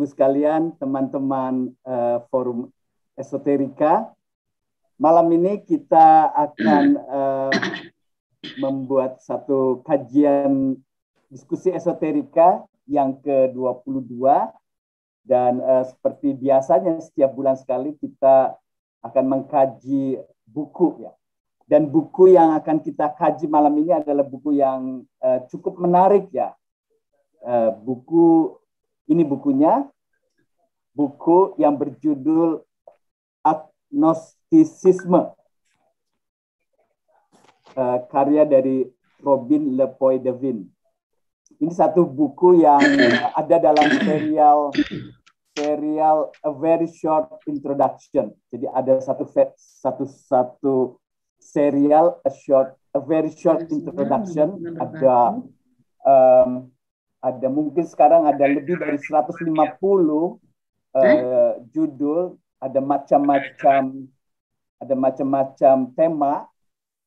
Ibu sekalian, teman-teman uh, forum esoterika, malam ini kita akan uh, membuat satu kajian diskusi esoterika yang ke-22 dan uh, seperti biasanya setiap bulan sekali kita akan mengkaji buku ya. Dan buku yang akan kita kaji malam ini adalah buku yang uh, cukup menarik ya. Uh, buku ini bukunya buku yang berjudul Agnostisisme eh, karya dari Robin Lepoy Devin. Ini satu buku yang ada dalam serial serial A Very Short Introduction. Jadi ada satu satu satu serial A Short A Very Short Introduction ada um, ada mungkin sekarang ada lebih dari 150 Eh, eh? judul, ada macam-macam ada macam-macam tema,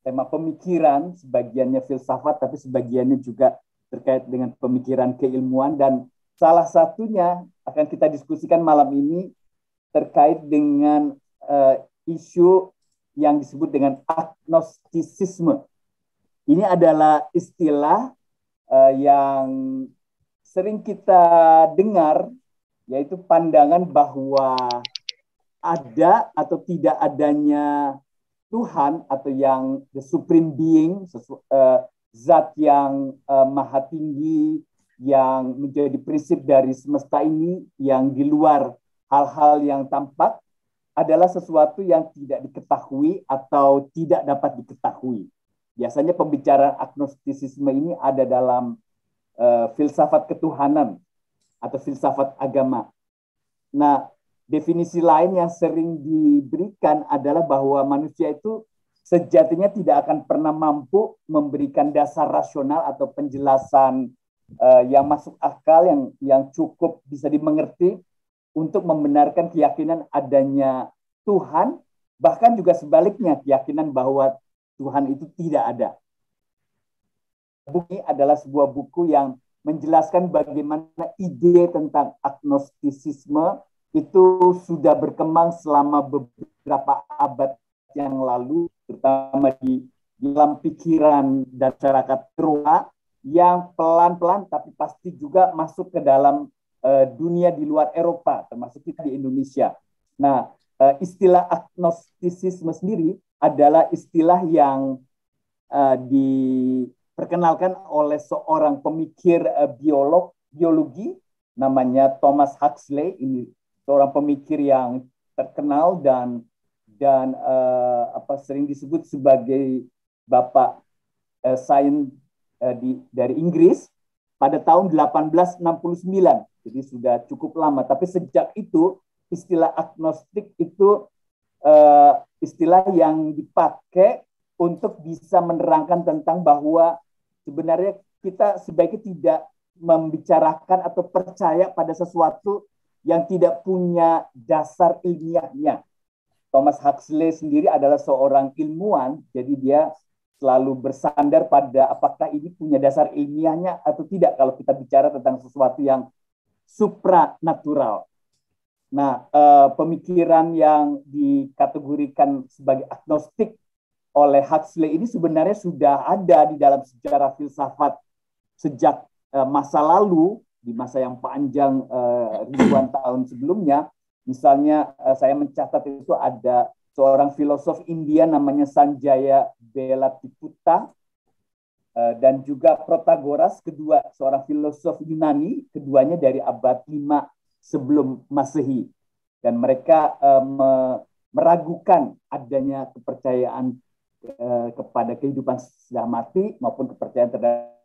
tema pemikiran, sebagiannya filsafat tapi sebagiannya juga terkait dengan pemikiran keilmuan dan salah satunya akan kita diskusikan malam ini terkait dengan uh, isu yang disebut dengan agnostisisme. Ini adalah istilah uh, yang sering kita dengar yaitu pandangan bahwa ada atau tidak adanya Tuhan atau yang the supreme being sesu, uh, zat yang uh, maha tinggi yang menjadi prinsip dari semesta ini yang di luar hal-hal yang tampak adalah sesuatu yang tidak diketahui atau tidak dapat diketahui. Biasanya pembicaraan agnostisisme ini ada dalam uh, filsafat ketuhanan atau filsafat agama. Nah, definisi lain yang sering diberikan adalah bahwa manusia itu sejatinya tidak akan pernah mampu memberikan dasar rasional atau penjelasan uh, yang masuk akal yang yang cukup bisa dimengerti untuk membenarkan keyakinan adanya Tuhan bahkan juga sebaliknya keyakinan bahwa Tuhan itu tidak ada. Buku ini adalah sebuah buku yang menjelaskan bagaimana ide tentang agnostisisme itu sudah berkembang selama beberapa abad yang lalu, terutama di dalam pikiran dan masyarakat Eropa yang pelan-pelan tapi pasti juga masuk ke dalam uh, dunia di luar Eropa, termasuk kita di Indonesia. Nah, uh, istilah agnostisisme sendiri adalah istilah yang uh, di diperkenalkan oleh seorang pemikir eh, biolog biologi namanya Thomas Huxley ini seorang pemikir yang terkenal dan dan uh, apa sering disebut sebagai bapak uh, sains uh, di dari Inggris pada tahun 1869. Jadi sudah cukup lama tapi sejak itu istilah agnostik itu uh, istilah yang dipakai untuk bisa menerangkan tentang bahwa sebenarnya kita sebaiknya tidak membicarakan atau percaya pada sesuatu yang tidak punya dasar ilmiahnya. Thomas Huxley sendiri adalah seorang ilmuwan, jadi dia selalu bersandar pada apakah ini punya dasar ilmiahnya atau tidak kalau kita bicara tentang sesuatu yang supranatural. Nah, eh, pemikiran yang dikategorikan sebagai agnostik oleh Huxley ini sebenarnya sudah ada di dalam sejarah filsafat sejak eh, masa lalu di masa yang panjang eh, ribuan tahun sebelumnya. Misalnya eh, saya mencatat itu ada seorang filosof India namanya Sanjaya Belatiputa Tiputa dan juga Protagoras kedua seorang filosof Yunani keduanya dari abad 5 sebelum Masehi dan mereka meragukan adanya kepercayaan Eh, kepada kehidupan setelah mati maupun kepercayaan terhadap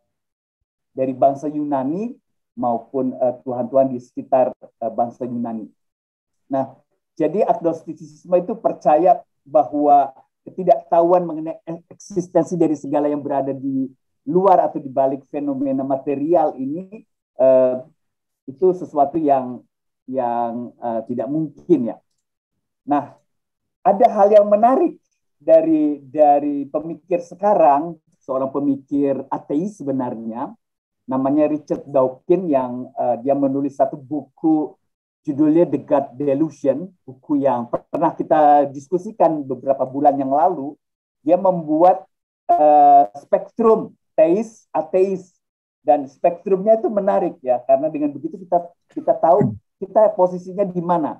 dari bangsa Yunani maupun eh, tuhan-tuhan di sekitar eh, bangsa Yunani. Nah, jadi agnostisisme itu percaya bahwa ketidaktahuan mengenai eksistensi dari segala yang berada di luar atau di balik fenomena material ini eh, itu sesuatu yang yang eh, tidak mungkin ya. Nah, ada hal yang menarik dari dari pemikir sekarang seorang pemikir ateis sebenarnya namanya Richard Dawkins yang uh, dia menulis satu buku judulnya The God Delusion buku yang pernah kita diskusikan beberapa bulan yang lalu dia membuat uh, spektrum teis ateis dan spektrumnya itu menarik ya karena dengan begitu kita kita tahu kita posisinya di mana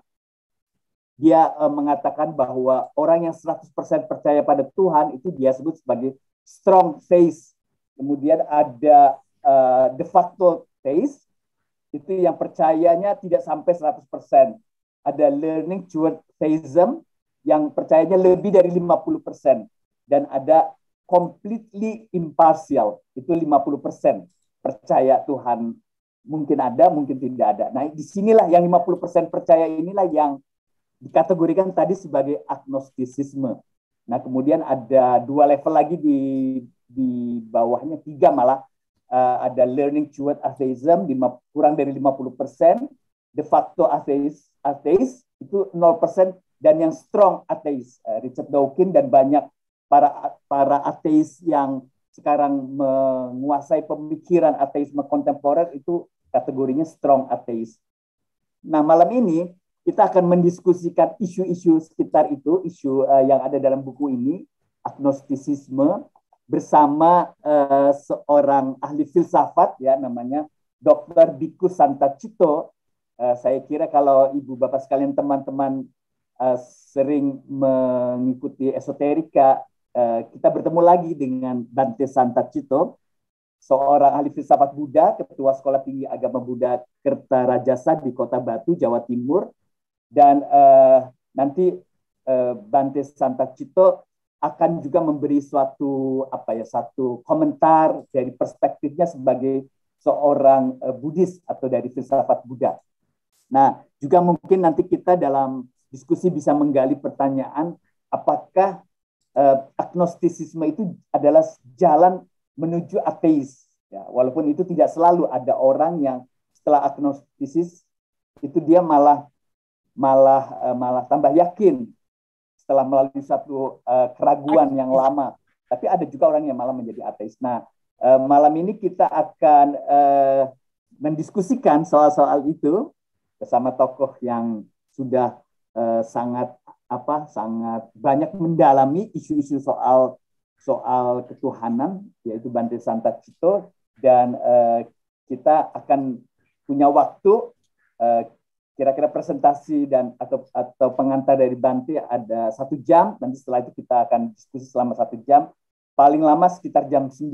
dia uh, mengatakan bahwa orang yang 100% percaya pada Tuhan itu dia sebut sebagai strong faith. Kemudian ada uh, de facto faith, itu yang percayanya tidak sampai 100%. Ada learning toward theism yang percayanya lebih dari 50%. Dan ada completely impartial, itu 50% percaya Tuhan mungkin ada, mungkin tidak ada. Nah, disinilah yang 50% percaya inilah yang dikategorikan tadi sebagai agnostisisme. Nah, kemudian ada dua level lagi di di bawahnya tiga malah uh, ada learning toward atheism lima, kurang dari 50 persen, de facto atheis atheis itu 0 persen dan yang strong atheis uh, Richard Dawkins dan banyak para para ateis yang sekarang menguasai pemikiran ateisme kontemporer itu kategorinya strong ateis. Nah malam ini kita akan mendiskusikan isu-isu sekitar itu, isu uh, yang ada dalam buku ini, agnostisisme bersama uh, seorang ahli filsafat ya namanya Dr. Biku Cito. Uh, eh, saya kira kalau Ibu Bapak sekalian teman-teman uh, sering mengikuti esoterika, uh, kita bertemu lagi dengan Dante Santacito, seorang ahli filsafat Buddha, ketua Sekolah Tinggi Agama Buddha Kertarajasa di Kota Batu, Jawa Timur, dan uh, nanti uh, Bante Santa Cito akan juga memberi suatu apa ya satu komentar dari perspektifnya sebagai seorang uh, Buddhis atau dari filsafat Buddha. Nah, juga mungkin nanti kita dalam diskusi bisa menggali pertanyaan apakah uh, agnostisisme itu adalah jalan menuju ateis. Ya, walaupun itu tidak selalu ada orang yang setelah agnostisis itu dia malah malah eh, malah tambah yakin setelah melalui satu uh, keraguan yang lama. Tapi ada juga orang yang malah menjadi ateis. Nah, uh, malam ini kita akan uh, mendiskusikan soal-soal itu bersama tokoh yang sudah uh, sangat apa sangat banyak mendalami isu-isu soal soal ketuhanan yaitu Bante Santa Cito dan uh, kita akan punya waktu uh, kira-kira presentasi dan atau atau pengantar dari Banti ada satu jam nanti setelah itu kita akan diskusi selama satu jam paling lama sekitar jam 9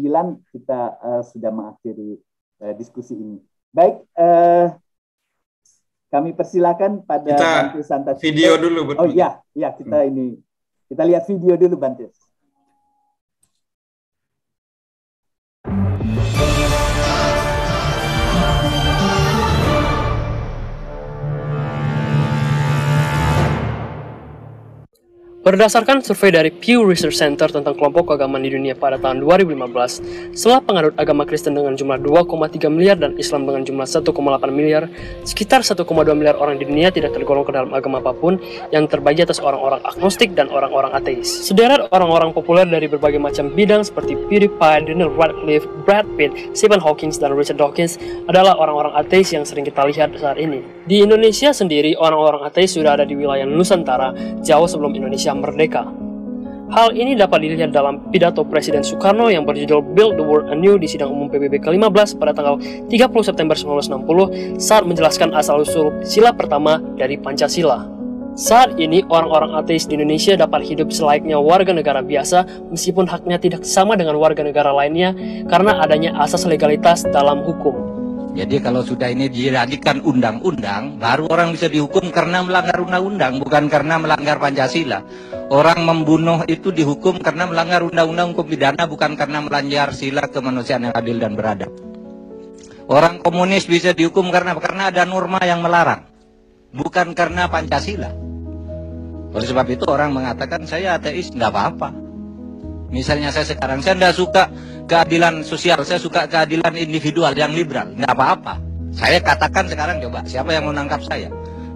kita uh, sudah mengakhiri uh, diskusi ini baik uh, kami persilakan pada kita Banti Santa video dulu betul. oh iya iya kita hmm. ini kita lihat video dulu Banti Berdasarkan survei dari Pew Research Center tentang kelompok keagamaan di dunia pada tahun 2015, setelah penganut agama Kristen dengan jumlah 2,3 miliar dan Islam dengan jumlah 1,8 miliar, sekitar 1,2 miliar orang di dunia tidak tergolong ke dalam agama apapun yang terbagi atas orang-orang agnostik dan orang-orang ateis. Sederet orang-orang populer dari berbagai macam bidang seperti PewDiePie, Daniel Radcliffe, Brad Pitt, Stephen Hawking, dan Richard Dawkins adalah orang-orang ateis yang sering kita lihat saat ini. Di Indonesia sendiri, orang-orang ateis sudah ada di wilayah Nusantara jauh sebelum Indonesia merdeka. Hal ini dapat dilihat dalam pidato Presiden Soekarno yang berjudul Build the World Anew di sidang umum PBB ke-15 pada tanggal 30 September 1960 saat menjelaskan asal-usul sila pertama dari Pancasila. Saat ini, orang-orang ateis di Indonesia dapat hidup selayaknya warga negara biasa meskipun haknya tidak sama dengan warga negara lainnya karena adanya asas legalitas dalam hukum. Jadi kalau sudah ini dijadikan undang-undang, baru orang bisa dihukum karena melanggar undang-undang, bukan karena melanggar Pancasila. Orang membunuh itu dihukum karena melanggar undang-undang hukum pidana, bukan karena melanggar sila kemanusiaan yang adil dan beradab. Orang komunis bisa dihukum karena karena ada norma yang melarang, bukan karena Pancasila. Oleh sebab itu orang mengatakan saya ateis, nggak apa-apa. Misalnya saya sekarang saya tidak suka keadilan sosial, saya suka keadilan individual yang liberal. Nggak apa-apa. Saya katakan sekarang coba, siapa yang menangkap saya?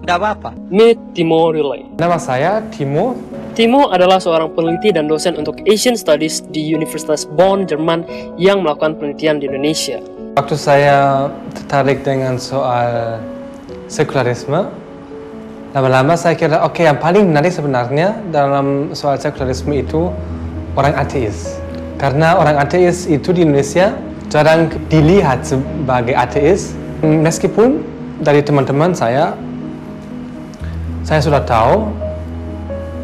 Nggak apa-apa. Me Timo Rilai. Nama saya Timo. Timo adalah seorang peneliti dan dosen untuk Asian Studies di Universitas Bonn, Jerman yang melakukan penelitian di Indonesia. Waktu saya tertarik dengan soal sekularisme, lama-lama saya kira, oke okay, yang paling menarik sebenarnya dalam soal sekularisme itu orang ateis. Karena orang ateis itu di Indonesia jarang dilihat sebagai ateis. Meskipun dari teman-teman saya, saya sudah tahu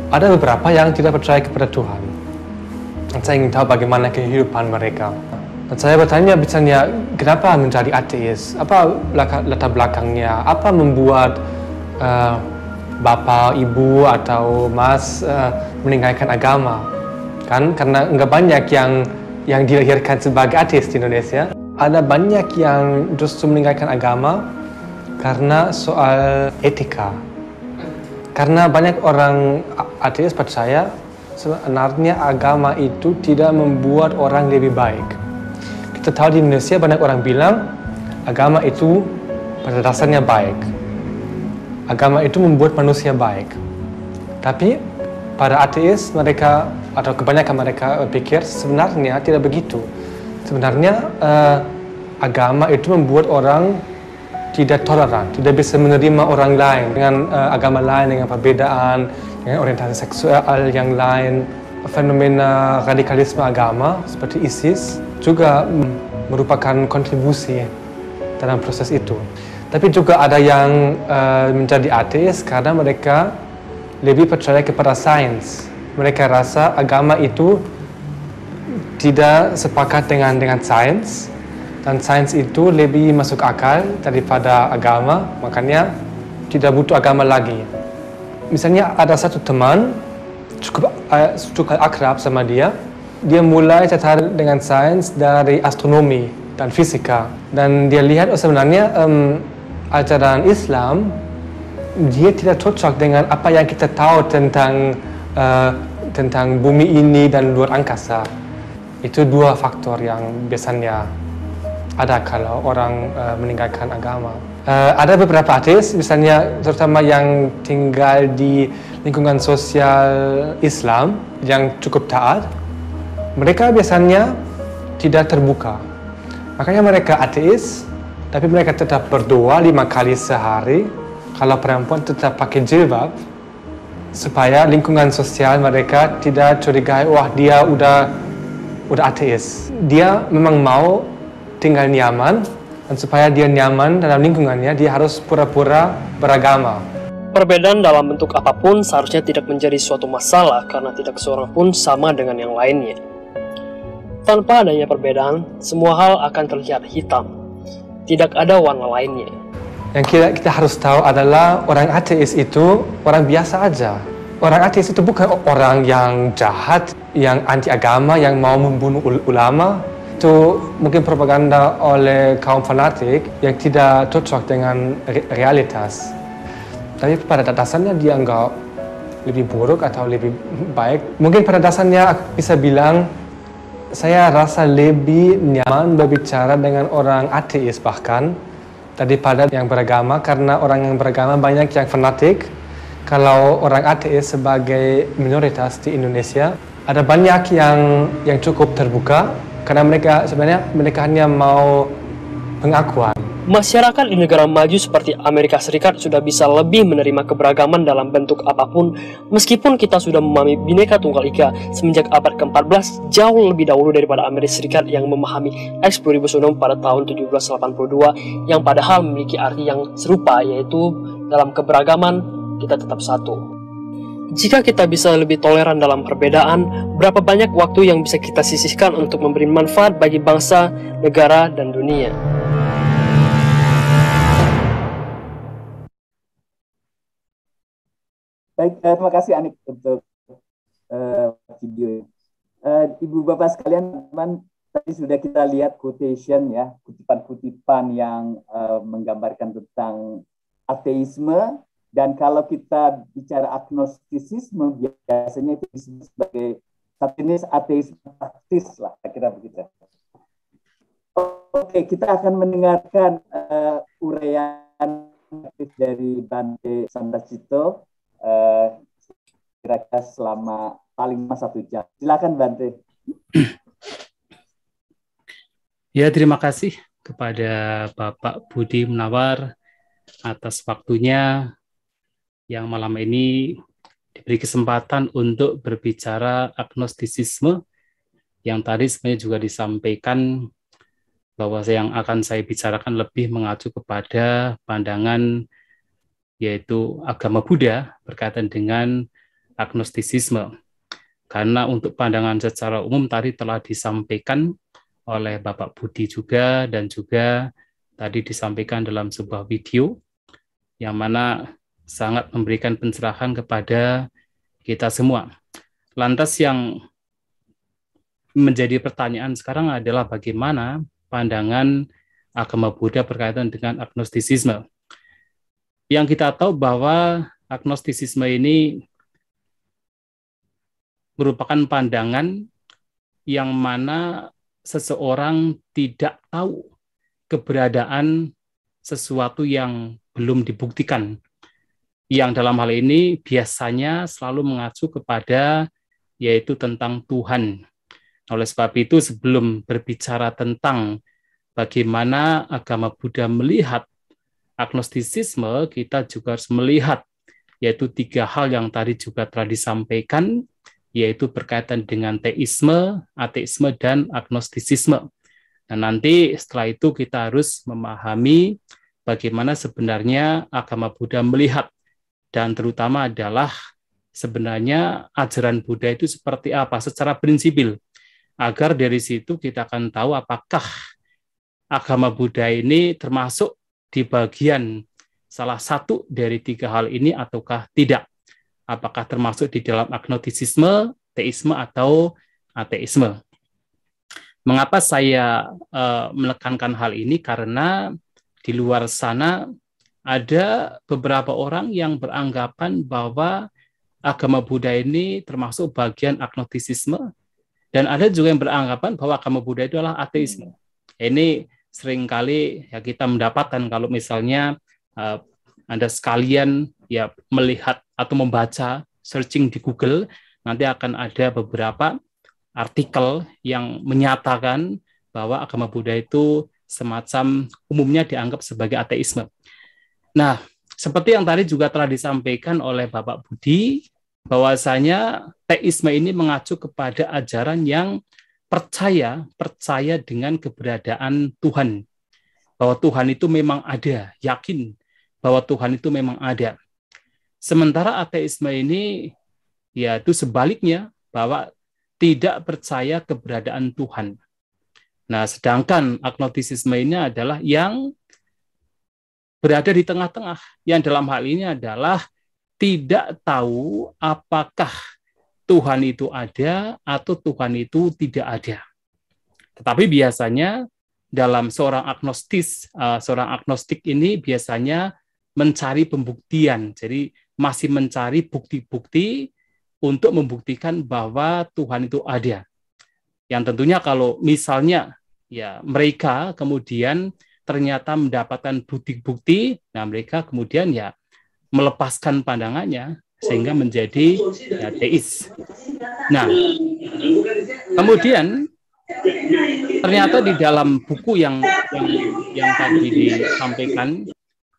ada beberapa yang tidak percaya kepada Tuhan. Dan saya ingin tahu bagaimana kehidupan mereka. Dan saya bertanya misalnya, kenapa menjadi ateis? Apa latar belakangnya? Apa membuat uh, bapak, ibu, atau mas uh, meninggalkan agama? kan karena nggak banyak yang yang dilahirkan sebagai ateis di Indonesia. Ada banyak yang justru meninggalkan agama karena soal etika. Karena banyak orang ateis percaya sebenarnya agama itu tidak membuat orang lebih baik. Kita tahu di Indonesia banyak orang bilang agama itu pada dasarnya baik. Agama itu membuat manusia baik. Tapi Para ateis, mereka atau kebanyakan mereka pikir sebenarnya tidak begitu. Sebenarnya uh, agama itu membuat orang tidak toleran, tidak bisa menerima orang lain dengan uh, agama lain, dengan perbedaan, dengan orientasi seksual yang lain. Fenomena radikalisme agama seperti ISIS juga merupakan kontribusi dalam proses itu. Tapi juga ada yang uh, menjadi ateis karena mereka lebih percaya kepada sains. Mereka rasa agama itu tidak sepakat dengan dengan sains dan sains itu lebih masuk akal daripada agama, makanya tidak butuh agama lagi. Misalnya ada satu teman cukup uh, cukup akrab sama dia, dia mulai tertarik dengan sains dari astronomi dan fisika dan dia lihat oh sebenarnya um, ajaran Islam dia tidak cocok dengan apa yang kita tahu tentang uh, tentang bumi ini dan luar angkasa. Itu dua faktor yang biasanya ada kalau orang uh, meninggalkan agama. Uh, ada beberapa ateis, misalnya terutama yang tinggal di lingkungan sosial Islam yang cukup taat, mereka biasanya tidak terbuka. Makanya mereka ateis, tapi mereka tetap berdoa lima kali sehari kalau perempuan tetap pakai jilbab supaya lingkungan sosial mereka tidak curiga, wah dia udah udah ateis dia memang mau tinggal nyaman dan supaya dia nyaman dalam lingkungannya dia harus pura-pura beragama perbedaan dalam bentuk apapun seharusnya tidak menjadi suatu masalah karena tidak seorang pun sama dengan yang lainnya tanpa adanya perbedaan semua hal akan terlihat hitam tidak ada warna lainnya yang kita, kita harus tahu adalah orang ateis itu orang biasa aja. Orang ateis itu bukan orang yang jahat, yang anti agama, yang mau membunuh ulama. Itu mungkin propaganda oleh kaum fanatik yang tidak cocok dengan realitas. Tapi pada dasarnya dia enggak lebih buruk atau lebih baik. Mungkin pada dasarnya aku bisa bilang saya rasa lebih nyaman berbicara dengan orang ateis bahkan daripada yang beragama karena orang yang beragama banyak yang fanatik. Kalau orang ateis sebagai minoritas di Indonesia, ada banyak yang yang cukup terbuka karena mereka sebenarnya mereka hanya mau pengakuan Masyarakat di negara maju seperti Amerika Serikat sudah bisa lebih menerima keberagaman dalam bentuk apapun, meskipun kita sudah memahami bineka tunggal ika semenjak abad ke-14 jauh lebih dahulu daripada Amerika Serikat yang memahami unum pada tahun 1782 yang padahal memiliki arti yang serupa yaitu dalam keberagaman kita tetap satu. Jika kita bisa lebih toleran dalam perbedaan, berapa banyak waktu yang bisa kita sisihkan untuk memberi manfaat bagi bangsa, negara, dan dunia? Baik, eh, terima kasih Anik untuk eh, video. Eh, Ibu Bapak sekalian, teman tadi sudah kita lihat quotation ya, kutipan-kutipan yang eh, menggambarkan tentang ateisme dan kalau kita bicara agnostisisme biasanya itu disebut sebagai satu jenis ateisme praktis lah kira begitu. Oke, kita akan mendengarkan uh, uraian dari Bante Sandacito Eh, kira-kira uh, selama paling satu jam. Silakan Bante. Ya, terima kasih kepada Bapak Budi Menawar atas waktunya yang malam ini diberi kesempatan untuk berbicara agnostisisme yang tadi sebenarnya juga disampaikan bahwa yang akan saya bicarakan lebih mengacu kepada pandangan yaitu agama Buddha berkaitan dengan agnostisisme. Karena untuk pandangan secara umum tadi telah disampaikan oleh Bapak Budi juga dan juga tadi disampaikan dalam sebuah video yang mana sangat memberikan pencerahan kepada kita semua. Lantas yang menjadi pertanyaan sekarang adalah bagaimana pandangan agama Buddha berkaitan dengan agnostisisme yang kita tahu bahwa agnostisisme ini merupakan pandangan yang mana seseorang tidak tahu keberadaan sesuatu yang belum dibuktikan. Yang dalam hal ini biasanya selalu mengacu kepada yaitu tentang Tuhan. Oleh sebab itu sebelum berbicara tentang bagaimana agama Buddha melihat agnostisisme kita juga harus melihat yaitu tiga hal yang tadi juga telah disampaikan yaitu berkaitan dengan teisme, ateisme dan agnostisisme. Nah, nanti setelah itu kita harus memahami bagaimana sebenarnya agama Buddha melihat dan terutama adalah sebenarnya ajaran Buddha itu seperti apa secara prinsipil agar dari situ kita akan tahu apakah agama Buddha ini termasuk di bagian salah satu dari tiga hal ini ataukah tidak? Apakah termasuk di dalam agnotisisme, teisme, atau ateisme? Mengapa saya uh, menekankan hal ini? Karena di luar sana ada beberapa orang yang beranggapan bahwa agama Buddha ini termasuk bagian agnotisisme, dan ada juga yang beranggapan bahwa agama Buddha itu adalah ateisme. Hmm. Ini seringkali ya kita mendapatkan kalau misalnya uh, Anda sekalian ya melihat atau membaca searching di Google nanti akan ada beberapa artikel yang menyatakan bahwa agama Buddha itu semacam umumnya dianggap sebagai ateisme. Nah, seperti yang tadi juga telah disampaikan oleh Bapak Budi bahwasanya teisme ini mengacu kepada ajaran yang percaya percaya dengan keberadaan Tuhan bahwa Tuhan itu memang ada yakin bahwa Tuhan itu memang ada sementara ateisme ini yaitu sebaliknya bahwa tidak percaya keberadaan Tuhan nah sedangkan agnostisisme ini adalah yang berada di tengah-tengah yang dalam hal ini adalah tidak tahu apakah Tuhan itu ada atau Tuhan itu tidak ada. Tetapi biasanya dalam seorang agnostis, eh, seorang agnostik ini biasanya mencari pembuktian. Jadi masih mencari bukti-bukti untuk membuktikan bahwa Tuhan itu ada. Yang tentunya kalau misalnya ya mereka kemudian ternyata mendapatkan bukti-bukti, nah mereka kemudian ya melepaskan pandangannya, sehingga menjadi ya, teis. Nah, kemudian ternyata di dalam buku yang yang, yang tadi disampaikan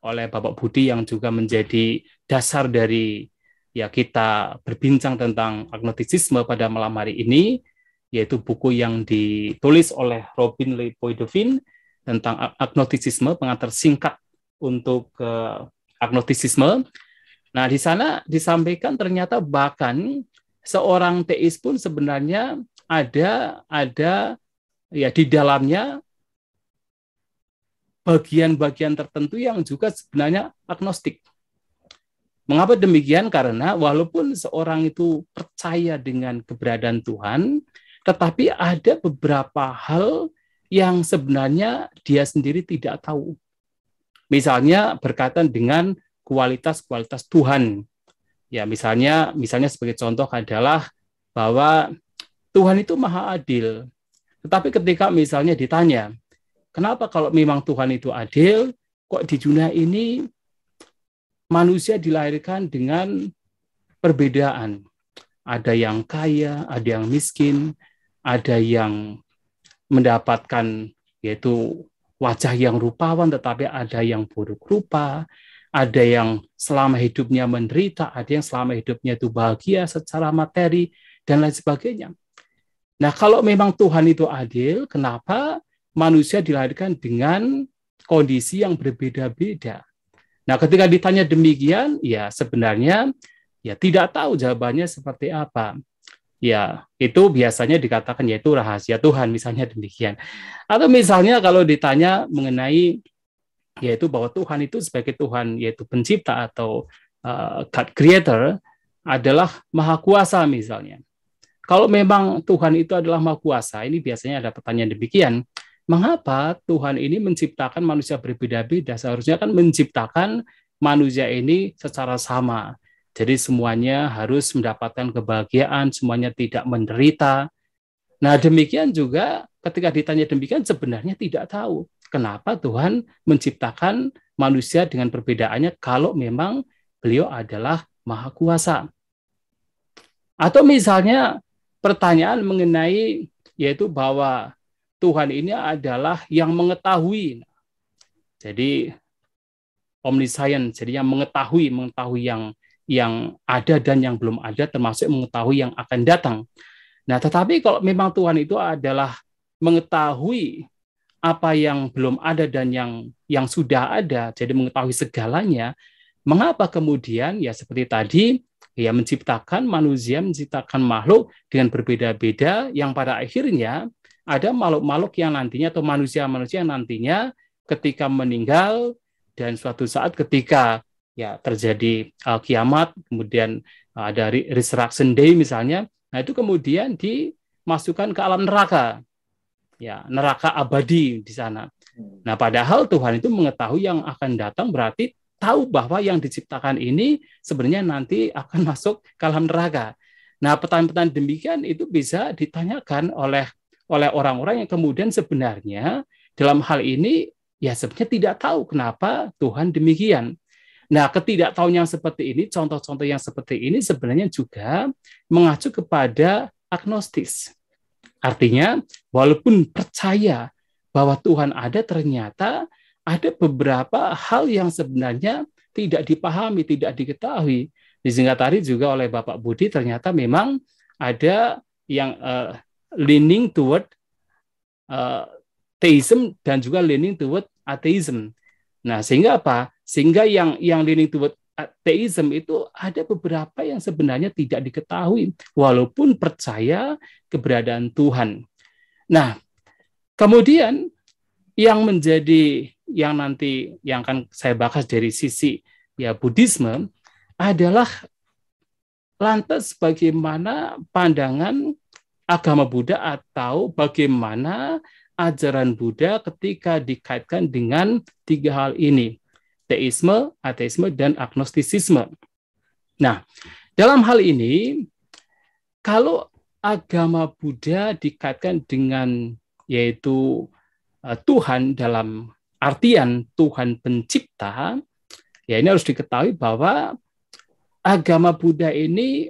oleh Bapak Budi yang juga menjadi dasar dari ya kita berbincang tentang agnostisisme pada malam hari ini yaitu buku yang ditulis oleh Robin Lepoidovin tentang agnostisisme pengantar singkat untuk uh, eh, agnostisisme Nah, di sana disampaikan ternyata bahkan seorang teis pun sebenarnya ada ada ya di dalamnya bagian-bagian tertentu yang juga sebenarnya agnostik. Mengapa demikian? Karena walaupun seorang itu percaya dengan keberadaan Tuhan, tetapi ada beberapa hal yang sebenarnya dia sendiri tidak tahu. Misalnya berkaitan dengan kualitas-kualitas Tuhan. Ya, misalnya misalnya sebagai contoh adalah bahwa Tuhan itu maha adil. Tetapi ketika misalnya ditanya, kenapa kalau memang Tuhan itu adil, kok di dunia ini manusia dilahirkan dengan perbedaan? Ada yang kaya, ada yang miskin, ada yang mendapatkan yaitu wajah yang rupawan tetapi ada yang buruk rupa, ada yang selama hidupnya menderita, ada yang selama hidupnya itu bahagia secara materi, dan lain sebagainya. Nah, kalau memang Tuhan itu adil, kenapa manusia dilahirkan dengan kondisi yang berbeda-beda? Nah, ketika ditanya demikian, ya sebenarnya ya tidak tahu jawabannya seperti apa. Ya, itu biasanya dikatakan yaitu rahasia Tuhan, misalnya demikian. Atau misalnya kalau ditanya mengenai yaitu bahwa Tuhan itu sebagai Tuhan yaitu pencipta atau uh, God creator adalah maha kuasa misalnya. Kalau memang Tuhan itu adalah maha kuasa, ini biasanya ada pertanyaan demikian. Mengapa Tuhan ini menciptakan manusia berbeda-beda? Seharusnya kan menciptakan manusia ini secara sama. Jadi semuanya harus mendapatkan kebahagiaan, semuanya tidak menderita. Nah, demikian juga ketika ditanya demikian sebenarnya tidak tahu kenapa Tuhan menciptakan manusia dengan perbedaannya kalau memang beliau adalah maha kuasa. Atau misalnya pertanyaan mengenai yaitu bahwa Tuhan ini adalah yang mengetahui. Jadi omniscience, jadi yang mengetahui, mengetahui yang yang ada dan yang belum ada termasuk mengetahui yang akan datang. Nah, tetapi kalau memang Tuhan itu adalah mengetahui apa yang belum ada dan yang yang sudah ada, jadi mengetahui segalanya. Mengapa kemudian ya seperti tadi ya menciptakan manusia, menciptakan makhluk dengan berbeda-beda yang pada akhirnya ada makhluk-makhluk yang nantinya atau manusia-manusia yang nantinya ketika meninggal dan suatu saat ketika ya terjadi uh, kiamat, kemudian uh, ada resurrection day misalnya, nah itu kemudian dimasukkan ke alam neraka ya neraka abadi di sana. Hmm. Nah, padahal Tuhan itu mengetahui yang akan datang berarti tahu bahwa yang diciptakan ini sebenarnya nanti akan masuk ke dalam neraka. Nah, pertanyaan-pertanyaan demikian itu bisa ditanyakan oleh oleh orang-orang yang kemudian sebenarnya dalam hal ini ya sebenarnya tidak tahu kenapa Tuhan demikian. Nah, ketidaktahuan yang seperti ini, contoh-contoh yang seperti ini sebenarnya juga mengacu kepada agnostis. Artinya, walaupun percaya bahwa Tuhan ada, ternyata ada beberapa hal yang sebenarnya tidak dipahami, tidak diketahui. Singkatari juga oleh Bapak Budi, ternyata memang ada yang uh, leaning toward uh, eh, teism dan juga leaning toward atheism. Nah, sehingga apa? Sehingga yang yang leaning toward ateisme itu ada beberapa yang sebenarnya tidak diketahui walaupun percaya keberadaan Tuhan. Nah, kemudian yang menjadi yang nanti yang akan saya bahas dari sisi ya Buddhisme adalah lantas bagaimana pandangan agama Buddha atau bagaimana ajaran Buddha ketika dikaitkan dengan tiga hal ini teisme, ateisme, dan agnostisisme. Nah, dalam hal ini, kalau agama Buddha dikaitkan dengan yaitu eh, Tuhan dalam artian Tuhan pencipta, ya ini harus diketahui bahwa agama Buddha ini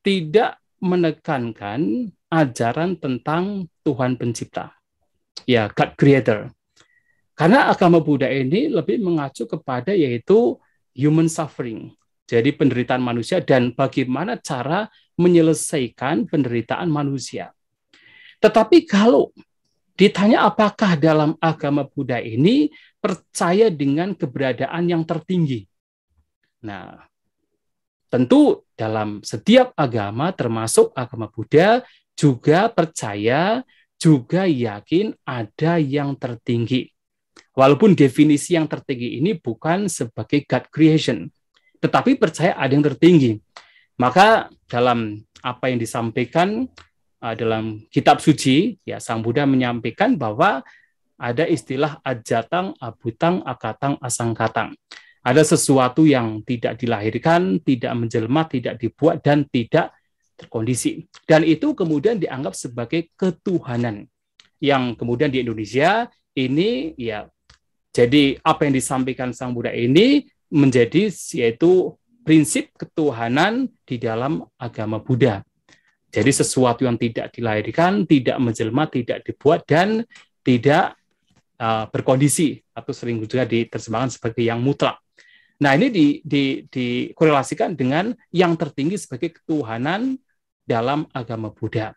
tidak menekankan ajaran tentang Tuhan pencipta, ya God Creator. Karena agama Buddha ini lebih mengacu kepada yaitu human suffering, jadi penderitaan manusia dan bagaimana cara menyelesaikan penderitaan manusia. Tetapi kalau ditanya apakah dalam agama Buddha ini percaya dengan keberadaan yang tertinggi. Nah, tentu dalam setiap agama termasuk agama Buddha juga percaya juga yakin ada yang tertinggi Walaupun definisi yang tertinggi ini bukan sebagai God creation, tetapi percaya ada yang tertinggi. Maka dalam apa yang disampaikan uh, dalam kitab suci, ya Sang Buddha menyampaikan bahwa ada istilah ajatang, abutang, akatang, asangkatang. Ada sesuatu yang tidak dilahirkan, tidak menjelma, tidak dibuat, dan tidak terkondisi. Dan itu kemudian dianggap sebagai ketuhanan. Yang kemudian di Indonesia ini ya jadi apa yang disampaikan Sang Buddha ini menjadi yaitu prinsip ketuhanan di dalam agama Buddha. Jadi sesuatu yang tidak dilahirkan, tidak menjelma, tidak dibuat dan tidak uh, berkondisi atau sering juga diterjemahkan sebagai yang mutlak. Nah ini di, di, dikorelasikan dengan yang tertinggi sebagai ketuhanan dalam agama Buddha.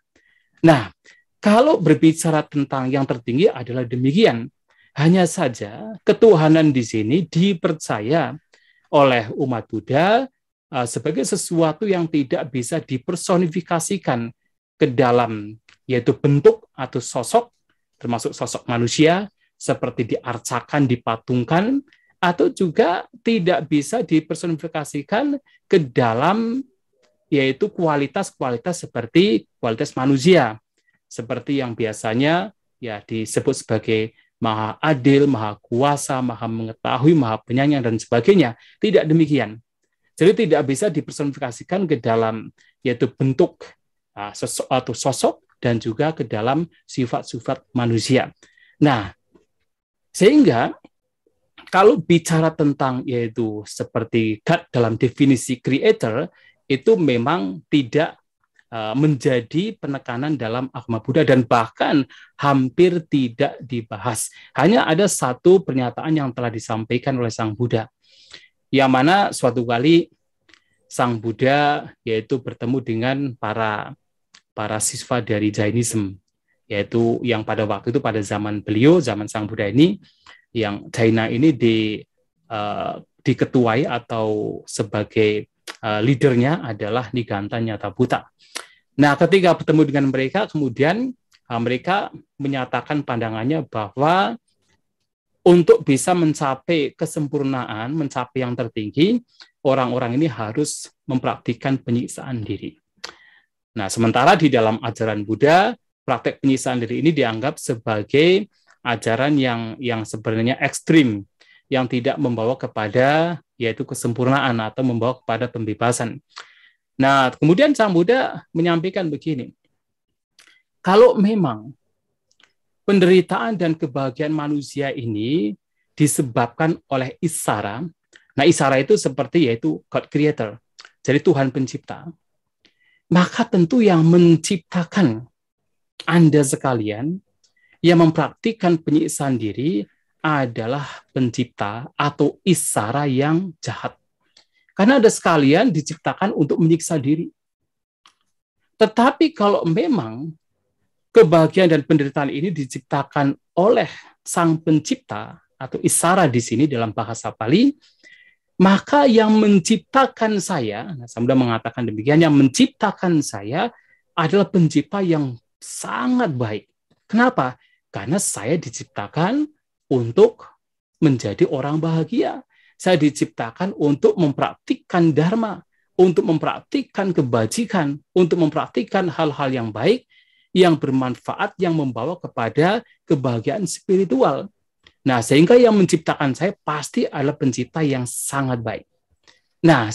Nah kalau berbicara tentang yang tertinggi adalah demikian, hanya saja ketuhanan di sini dipercaya oleh umat Buddha eh, sebagai sesuatu yang tidak bisa dipersonifikasikan ke dalam yaitu bentuk atau sosok termasuk sosok manusia seperti diarcakan, dipatungkan atau juga tidak bisa dipersonifikasikan ke dalam yaitu kualitas-kualitas seperti kualitas manusia seperti yang biasanya ya disebut sebagai maha adil, maha kuasa, maha mengetahui, maha penyayang, dan sebagainya. Tidak demikian. Jadi tidak bisa dipersonifikasikan ke dalam yaitu bentuk ah, atau sosok dan juga ke dalam sifat-sifat manusia. Nah, sehingga kalau bicara tentang yaitu seperti God dalam definisi creator itu memang tidak Eh, menjadi penekanan dalam agama Buddha dan bahkan hampir tidak dibahas. Hanya ada satu pernyataan yang telah disampaikan oleh Sang Buddha. Yang mana suatu kali Sang Buddha yaitu bertemu dengan para para siswa dari Jainisme yaitu yang pada waktu itu pada zaman beliau zaman Sang Buddha ini yang Jaina ini di uh, diketuai atau sebagai uh, leadernya adalah Nigantanya Nyata Buta. Nah, ketika bertemu dengan mereka, kemudian ah, mereka menyatakan pandangannya bahwa untuk bisa mencapai kesempurnaan, mencapai yang tertinggi, orang-orang ini harus mempraktikkan penyiksaan diri. Nah, sementara di dalam ajaran Buddha, praktek penyiksaan diri ini dianggap sebagai ajaran yang yang sebenarnya ekstrim, yang tidak membawa kepada yaitu kesempurnaan atau membawa kepada pembebasan. Nah, kemudian Sang Buddha menyampaikan begini. Kalau memang penderitaan dan kebahagiaan manusia ini disebabkan oleh isara, nah isara itu seperti yaitu God Creator, jadi Tuhan pencipta, maka tentu yang menciptakan Anda sekalian, yang mempraktikkan penyiksaan diri adalah pencipta atau isara yang jahat. Karena ada sekalian diciptakan untuk menyiksa diri. Tetapi kalau memang kebahagiaan dan penderitaan ini diciptakan oleh Sang Pencipta atau isara di sini dalam bahasa Pali, maka yang menciptakan saya, nah sudah mengatakan demikian, yang menciptakan saya adalah pencipta yang sangat baik. Kenapa? Karena saya diciptakan untuk menjadi orang bahagia. Saya diciptakan untuk mempraktikkan dharma, untuk mempraktikkan kebajikan, untuk mempraktikkan hal-hal yang baik, yang bermanfaat, yang membawa kepada kebahagiaan spiritual. Nah, sehingga yang menciptakan saya pasti adalah pencipta yang sangat baik. Nah,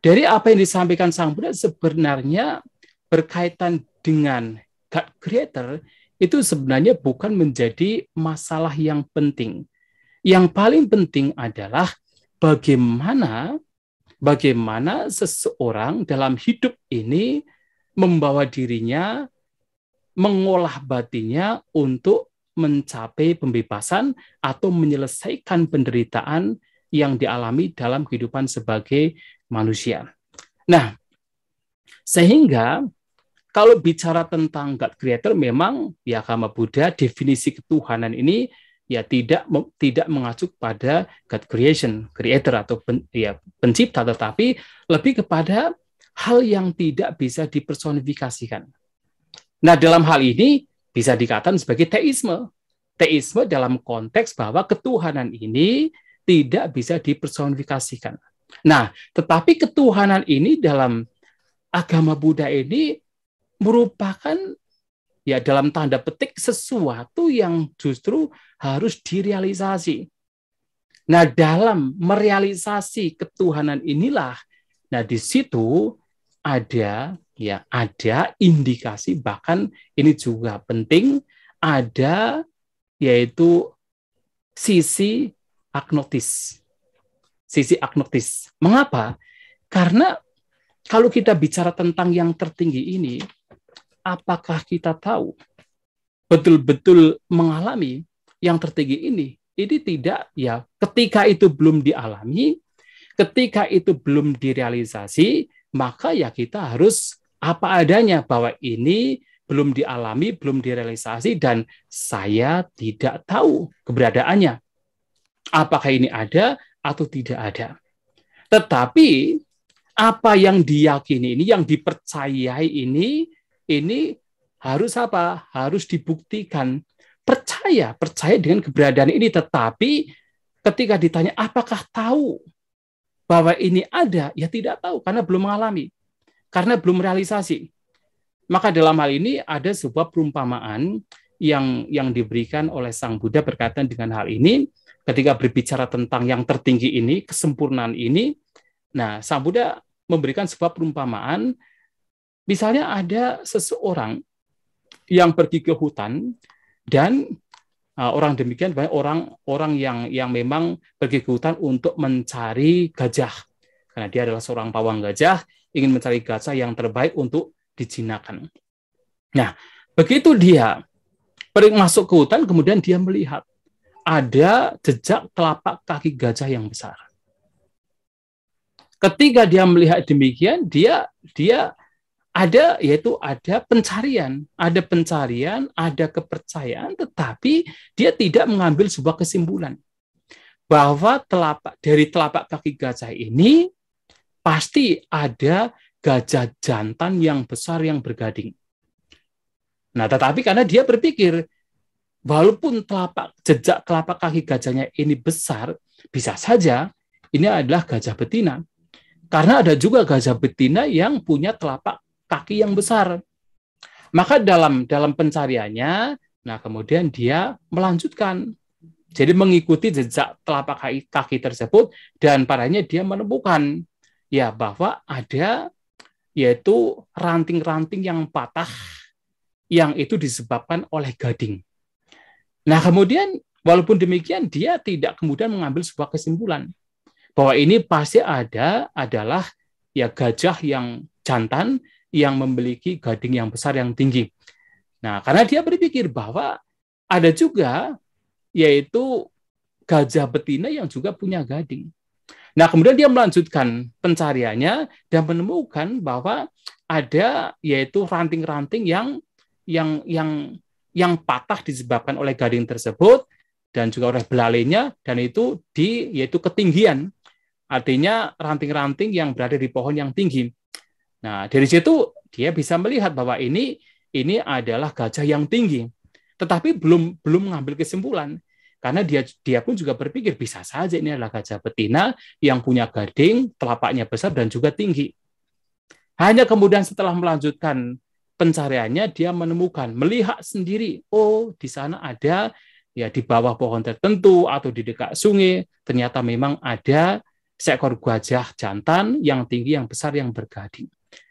dari apa yang disampaikan Sang Buddha sebenarnya berkaitan dengan God Creator itu sebenarnya bukan menjadi masalah yang penting. Yang paling penting adalah bagaimana bagaimana seseorang dalam hidup ini membawa dirinya mengolah batinnya untuk mencapai pembebasan atau menyelesaikan penderitaan yang dialami dalam kehidupan sebagai manusia. Nah, sehingga kalau bicara tentang God Creator memang ya agama Buddha definisi ketuhanan ini ya tidak tidak mengacu pada God creation, creator atau pen, ya pencipta tetapi lebih kepada hal yang tidak bisa dipersonifikasikan. Nah, dalam hal ini bisa dikatakan sebagai teisme. Teisme dalam konteks bahwa ketuhanan ini tidak bisa dipersonifikasikan. Nah, tetapi ketuhanan ini dalam agama Buddha ini merupakan ya dalam tanda petik sesuatu yang justru harus direalisasi. Nah, dalam merealisasi ketuhanan inilah nah di situ ada ya ada indikasi bahkan ini juga penting ada yaitu sisi agnotis. Sisi agnotis. Mengapa? Karena kalau kita bicara tentang yang tertinggi ini, apakah kita tahu betul-betul mengalami yang tertinggi ini? Ini tidak ya, ketika itu belum dialami, ketika itu belum direalisasi, maka ya kita harus apa adanya bahwa ini belum dialami, belum direalisasi dan saya tidak tahu keberadaannya. Apakah ini ada atau tidak ada. Tetapi apa yang diyakini ini, yang dipercayai ini ini harus apa? Harus dibuktikan. Percaya, percaya dengan keberadaan ini. Tetapi ketika ditanya apakah tahu bahwa ini ada, ya tidak tahu karena belum mengalami, karena belum realisasi. Maka dalam hal ini ada sebuah perumpamaan yang yang diberikan oleh Sang Buddha berkaitan dengan hal ini ketika berbicara tentang yang tertinggi ini, kesempurnaan ini. Nah, Sang Buddha memberikan sebuah perumpamaan Misalnya ada seseorang yang pergi ke hutan dan uh, orang demikian banyak orang orang yang yang memang pergi ke hutan untuk mencari gajah karena dia adalah seorang pawang gajah ingin mencari gajah yang terbaik untuk dijinakan. Nah, begitu dia pergi masuk ke hutan kemudian dia melihat ada jejak telapak kaki gajah yang besar. Ketika dia melihat demikian, dia dia ada yaitu ada pencarian, ada pencarian, ada kepercayaan, tetapi dia tidak mengambil sebuah kesimpulan bahwa telapak dari telapak kaki gajah ini pasti ada gajah jantan yang besar yang bergading. Nah, tetapi karena dia berpikir walaupun telapak jejak telapak kaki gajahnya ini besar, bisa saja ini adalah gajah betina. Karena ada juga gajah betina yang punya telapak kaki yang besar. Maka dalam dalam pencariannya, nah kemudian dia melanjutkan. Jadi mengikuti jejak telapak kaki, kaki tersebut dan padanya dia menemukan ya bahwa ada yaitu ranting-ranting yang patah yang itu disebabkan oleh gading. Nah, kemudian walaupun demikian dia tidak kemudian mengambil sebuah kesimpulan bahwa ini pasti ada adalah ya gajah yang jantan yang memiliki gading yang besar yang tinggi. Nah, karena dia berpikir bahwa ada juga yaitu gajah betina yang juga punya gading. Nah, kemudian dia melanjutkan pencariannya dan menemukan bahwa ada yaitu ranting-ranting yang yang yang yang patah disebabkan oleh gading tersebut dan juga oleh belalainya dan itu di yaitu ketinggian. Artinya ranting-ranting yang berada di pohon yang tinggi. Nah, dari situ dia bisa melihat bahwa ini ini adalah gajah yang tinggi. Tetapi belum belum mengambil kesimpulan karena dia dia pun juga berpikir bisa saja ini adalah gajah betina yang punya gading, telapaknya besar dan juga tinggi. Hanya kemudian setelah melanjutkan pencariannya dia menemukan, melihat sendiri, oh di sana ada ya di bawah pohon tertentu atau di dekat sungai ternyata memang ada seekor gajah jantan yang tinggi yang besar yang bergading.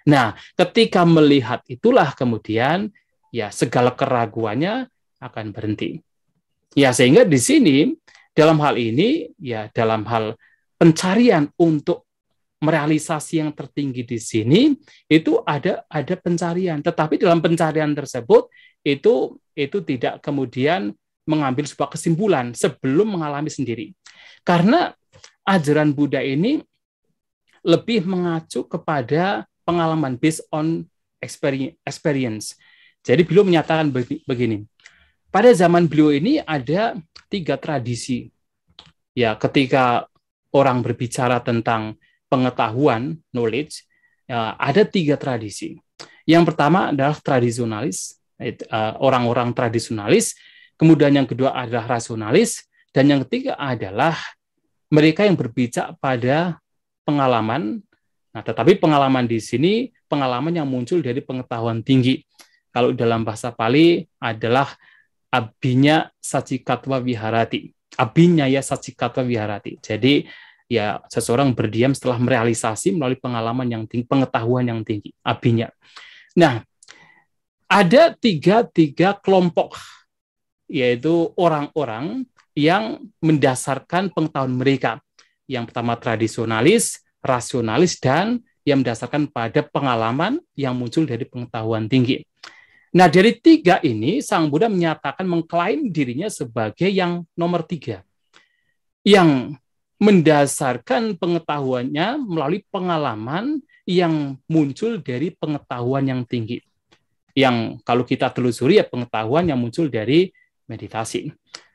Nah, ketika melihat itulah kemudian ya segala keraguannya akan berhenti. Ya sehingga di sini dalam hal ini ya dalam hal pencarian untuk merealisasi yang tertinggi di sini itu ada ada pencarian tetapi dalam pencarian tersebut itu itu tidak kemudian mengambil sebuah kesimpulan sebelum mengalami sendiri karena ajaran Buddha ini lebih mengacu kepada pengalaman, based on experience. Jadi beliau menyatakan begini, pada zaman beliau ini ada tiga tradisi. Ya, ketika orang berbicara tentang pengetahuan, knowledge, ya, ada tiga tradisi. Yang pertama adalah tradisionalis, eh, orang-orang tradisionalis. Kemudian yang kedua adalah rasionalis, dan yang ketiga adalah mereka yang berbicara pada pengalaman Nah, tetapi pengalaman di sini pengalaman yang muncul dari pengetahuan tinggi. Kalau dalam bahasa Pali adalah abinya sacikatwa viharati. Abinya ya sacikatwa viharati. Jadi ya seseorang berdiam setelah merealisasi melalui pengalaman yang tinggi, pengetahuan yang tinggi, abinya. Nah, ada tiga tiga kelompok yaitu orang-orang yang mendasarkan pengetahuan mereka. Yang pertama tradisionalis, rasionalis dan yang mendasarkan pada pengalaman yang muncul dari pengetahuan tinggi. Nah, dari tiga ini, Sang Buddha menyatakan mengklaim dirinya sebagai yang nomor tiga, yang mendasarkan pengetahuannya melalui pengalaman yang muncul dari pengetahuan yang tinggi. Yang kalau kita telusuri ya pengetahuan yang muncul dari meditasi.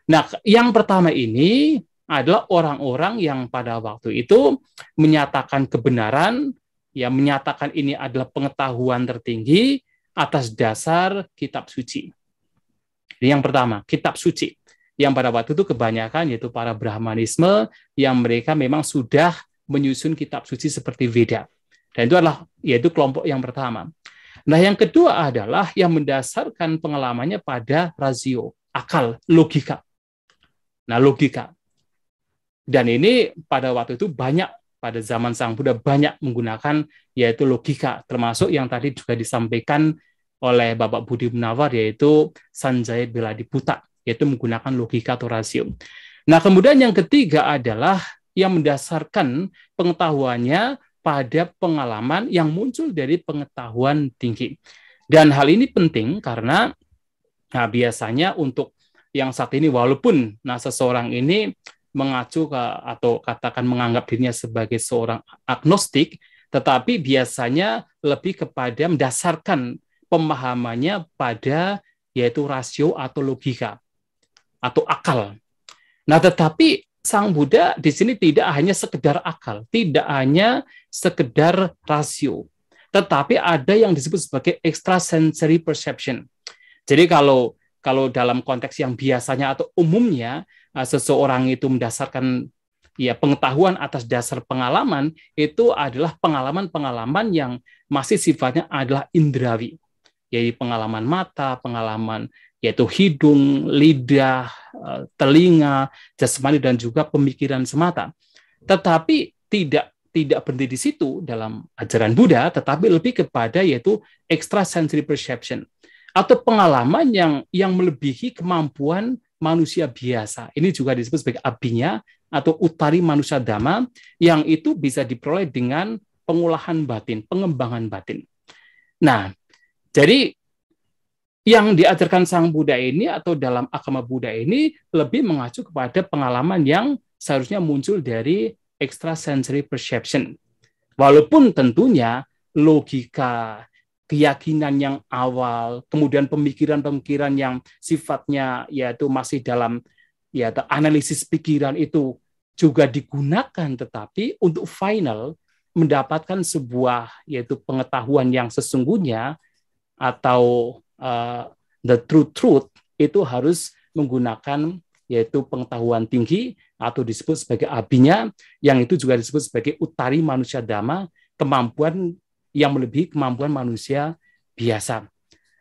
Nah, yang pertama ini adalah orang-orang yang pada waktu itu menyatakan kebenaran, ya menyatakan ini adalah pengetahuan tertinggi atas dasar kitab suci. Jadi yang pertama, kitab suci. Yang pada waktu itu kebanyakan yaitu para Brahmanisme yang mereka memang sudah menyusun kitab suci seperti Veda. Dan itu adalah yaitu kelompok yang pertama. Nah, yang kedua adalah yang mendasarkan pengalamannya pada rasio, akal, logika. Nah, logika. Dan ini pada waktu itu banyak pada zaman Sang Buddha banyak menggunakan yaitu logika termasuk yang tadi juga disampaikan oleh Bapak Budi Munawar yaitu Sanjaya putak yaitu menggunakan logika atau rasio. Nah, kemudian yang ketiga adalah yang mendasarkan pengetahuannya pada pengalaman yang muncul dari pengetahuan tinggi. Dan hal ini penting karena nah, biasanya untuk yang saat ini walaupun nah seseorang ini mengacu ke, atau katakan menganggap dirinya sebagai seorang agnostik, tetapi biasanya lebih kepada mendasarkan pemahamannya pada yaitu rasio atau logika atau akal. Nah, tetapi Sang Buddha di sini tidak hanya sekedar akal, tidak hanya sekedar rasio, tetapi ada yang disebut sebagai extrasensory perception. Jadi kalau kalau dalam konteks yang biasanya atau umumnya Eh, seseorang itu mendasarkan ya pengetahuan atas dasar pengalaman itu adalah pengalaman-pengalaman yang masih sifatnya adalah indrawi. Jadi pengalaman mata, pengalaman yaitu hidung, lidah, eh, telinga, jasmani dan juga pemikiran semata. Tetapi tidak tidak berhenti di situ dalam ajaran Buddha, tetapi lebih kepada yaitu extrasensory perception atau pengalaman yang yang melebihi kemampuan manusia biasa. Ini juga disebut sebagai abinya atau utari manusia dhamma yang itu bisa diperoleh dengan pengolahan batin, pengembangan batin. Nah, jadi yang diajarkan Sang Buddha ini atau dalam agama Buddha ini lebih mengacu kepada pengalaman yang seharusnya muncul dari extrasensory perception. Walaupun tentunya logika keyakinan yang awal, kemudian pemikiran-pemikiran yang sifatnya yaitu masih dalam ya analisis pikiran itu juga digunakan tetapi untuk final mendapatkan sebuah yaitu pengetahuan yang sesungguhnya atau uh, the true truth itu harus menggunakan yaitu pengetahuan tinggi atau disebut sebagai abinya yang itu juga disebut sebagai utari manusia dama kemampuan yang melebihi kemampuan manusia biasa.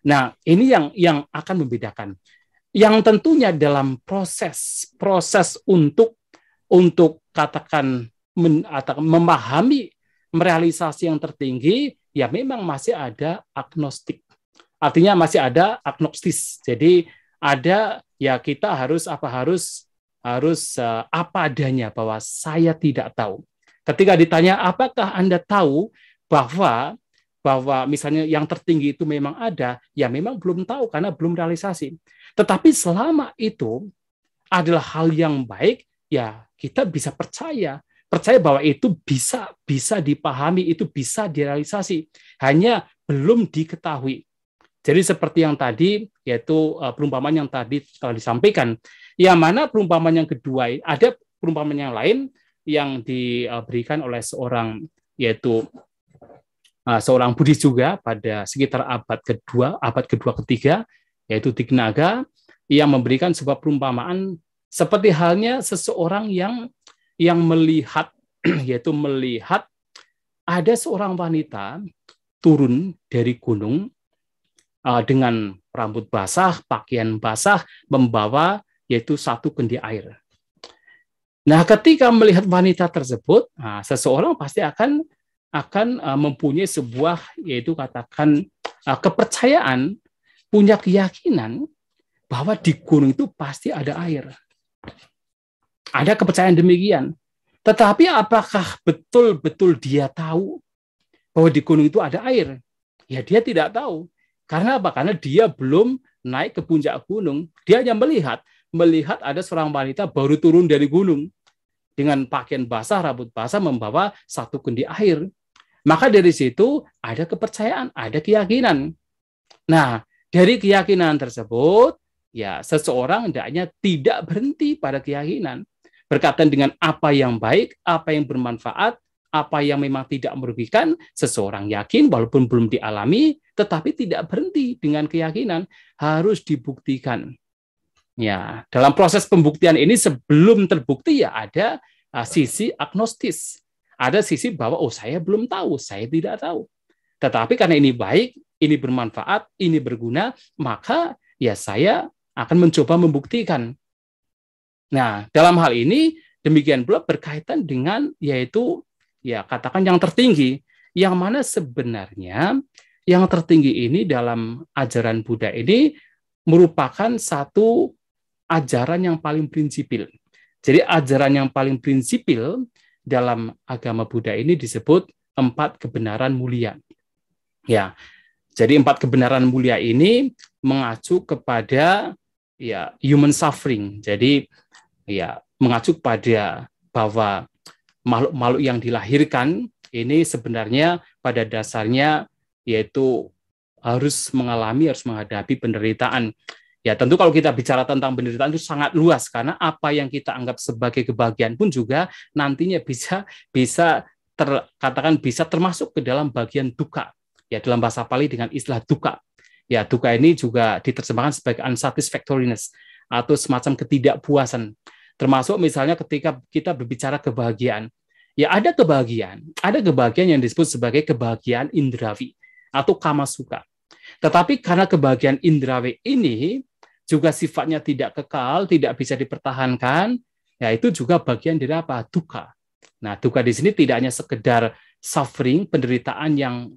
Nah, ini yang yang akan membedakan. Yang tentunya dalam proses proses untuk untuk katakan men, atau memahami merealisasi yang tertinggi ya memang masih ada agnostik. Artinya masih ada agnostis. Jadi ada ya kita harus apa harus harus eh, apa adanya bahwa saya tidak tahu. Ketika ditanya apakah Anda tahu, bahwa bahwa misalnya yang tertinggi itu memang ada, ya memang belum tahu karena belum realisasi. Tetapi selama itu adalah hal yang baik, ya kita bisa percaya, percaya bahwa itu bisa bisa dipahami, itu bisa direalisasi, hanya belum diketahui. Jadi seperti yang tadi, yaitu e, perumpamaan yang tadi telah disampaikan. Yang mana perumpamaan yang kedua, ada perumpamaan yang lain yang diberikan e, oleh seorang yaitu Eh, seorang Buddhis juga pada sekitar abad kedua, abad kedua ketiga, yaitu Tignaga, yang memberikan sebuah perumpamaan seperti halnya seseorang yang yang melihat, yaitu melihat ada seorang wanita turun dari gunung eh, dengan rambut basah, pakaian basah, membawa yaitu satu kendi air. Nah, ketika melihat wanita tersebut, nah, seseorang pasti akan akan uh, mempunyai sebuah yaitu katakan uh, kepercayaan, punya keyakinan bahwa di gunung itu pasti ada air. Ada kepercayaan demikian. Tetapi apakah betul-betul dia tahu bahwa di gunung itu ada air? Ya dia tidak tahu. Karena apa? Karena dia belum naik ke puncak gunung. Dia hanya melihat, melihat ada seorang wanita baru turun dari gunung dengan pakaian basah, rambut basah membawa satu kendi air. Maka dari situ ada kepercayaan, ada keyakinan. Nah, dari keyakinan tersebut, ya seseorang hendaknya tidak berhenti pada keyakinan. Berkaitan dengan apa yang baik, apa yang bermanfaat, apa yang memang tidak merugikan, seseorang yakin walaupun belum dialami, tetapi tidak berhenti dengan keyakinan, harus dibuktikan. Ya, dalam proses pembuktian ini sebelum terbukti ya ada uh, sisi agnostis. Ada sisi bahwa oh saya belum tahu, saya tidak tahu. Tetapi karena ini baik, ini bermanfaat, ini berguna, maka ya saya akan mencoba membuktikan. Nah, dalam hal ini demikian pula berkaitan dengan yaitu ya katakan yang tertinggi, yang mana sebenarnya yang tertinggi ini dalam ajaran Buddha ini merupakan satu ajaran yang paling prinsipil. Jadi ajaran yang paling prinsipil dalam agama Buddha ini disebut empat kebenaran mulia. Ya. Jadi empat kebenaran mulia ini mengacu kepada ya human suffering. Jadi ya mengacu pada bahwa makhluk-makhluk yang dilahirkan ini sebenarnya pada dasarnya yaitu harus mengalami harus menghadapi penderitaan Ya, tentu kalau kita bicara tentang penderitaan itu sangat luas karena apa yang kita anggap sebagai kebahagiaan pun juga nantinya bisa bisa terkatakan bisa termasuk ke dalam bagian duka. Ya, dalam bahasa Pali dengan istilah duka. Ya, duka ini juga diterjemahkan sebagai unsatisfactoriness atau semacam ketidakpuasan. Termasuk misalnya ketika kita berbicara kebahagiaan. Ya, ada kebahagiaan. Ada kebahagiaan yang disebut sebagai kebahagiaan indrawi atau kamasuka Tetapi karena kebahagiaan indrawi ini juga sifatnya tidak kekal, tidak bisa dipertahankan, ya itu juga bagian dari apa? Duka. Nah, duka di sini tidak hanya sekedar suffering, penderitaan yang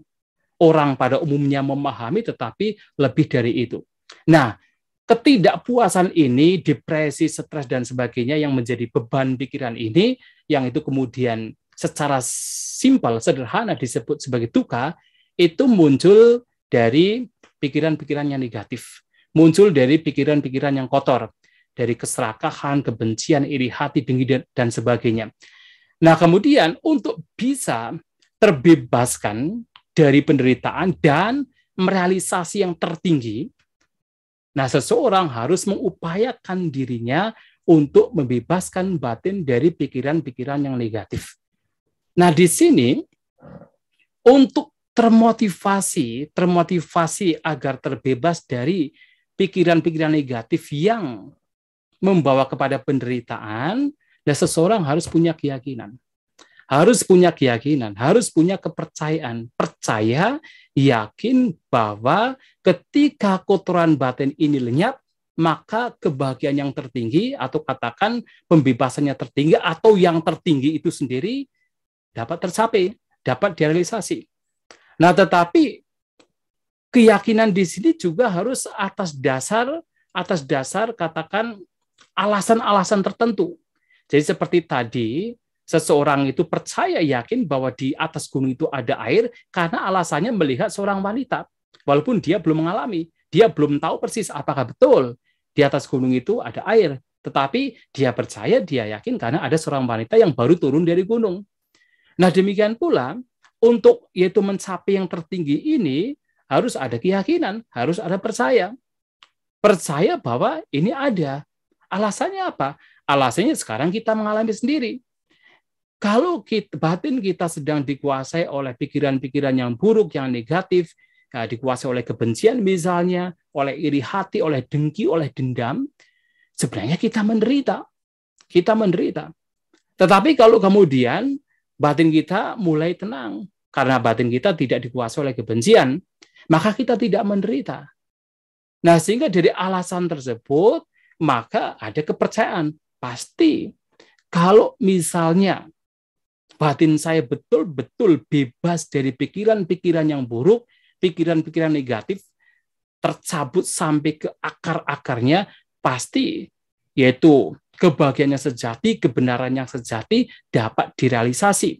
orang pada umumnya memahami, tetapi lebih dari itu. Nah, ketidakpuasan ini, depresi, stres, dan sebagainya yang menjadi beban pikiran ini, yang itu kemudian secara simpel, sederhana disebut sebagai duka, itu muncul dari pikiran-pikiran yang negatif muncul dari pikiran-pikiran yang kotor, dari keserakahan, kebencian, iri hati, dengki, dan sebagainya. Nah, kemudian untuk bisa terbebaskan dari penderitaan dan merealisasi yang tertinggi, nah seseorang harus mengupayakan dirinya untuk membebaskan batin dari pikiran-pikiran yang negatif. Nah, di sini untuk termotivasi, termotivasi agar terbebas dari pikiran-pikiran negatif yang membawa kepada penderitaan, dan seseorang harus punya keyakinan. Harus punya keyakinan, harus punya kepercayaan. Percaya, yakin bahwa ketika kotoran batin ini lenyap, maka kebahagiaan yang tertinggi atau katakan pembebasannya tertinggi atau yang tertinggi itu sendiri dapat tercapai, dapat direalisasi. Nah, tetapi keyakinan di sini juga harus atas dasar atas dasar katakan alasan-alasan tertentu. Jadi seperti tadi seseorang itu percaya yakin bahwa di atas gunung itu ada air karena alasannya melihat seorang wanita walaupun dia belum mengalami, dia belum tahu persis apakah betul di atas gunung itu ada air, tetapi dia percaya, dia yakin karena ada seorang wanita yang baru turun dari gunung. Nah, demikian pula untuk yaitu mencapai yang tertinggi ini harus ada keyakinan, harus ada percaya. Percaya bahwa ini ada. Alasannya apa? Alasannya sekarang kita mengalami sendiri. Kalau kita, batin kita sedang dikuasai oleh pikiran-pikiran yang buruk, yang negatif, ya, dikuasai oleh kebencian misalnya, oleh iri hati, oleh dengki, oleh dendam, sebenarnya kita menderita. Kita menderita. Tetapi kalau kemudian batin kita mulai tenang, karena batin kita tidak dikuasai oleh kebencian, maka kita tidak menderita. Nah, sehingga dari alasan tersebut, maka ada kepercayaan. Pasti, kalau misalnya batin saya betul-betul bebas dari pikiran-pikiran yang buruk, pikiran-pikiran negatif, tercabut sampai ke akar-akarnya, pasti yaitu kebahagiaan yang sejati, kebenaran yang sejati dapat direalisasi.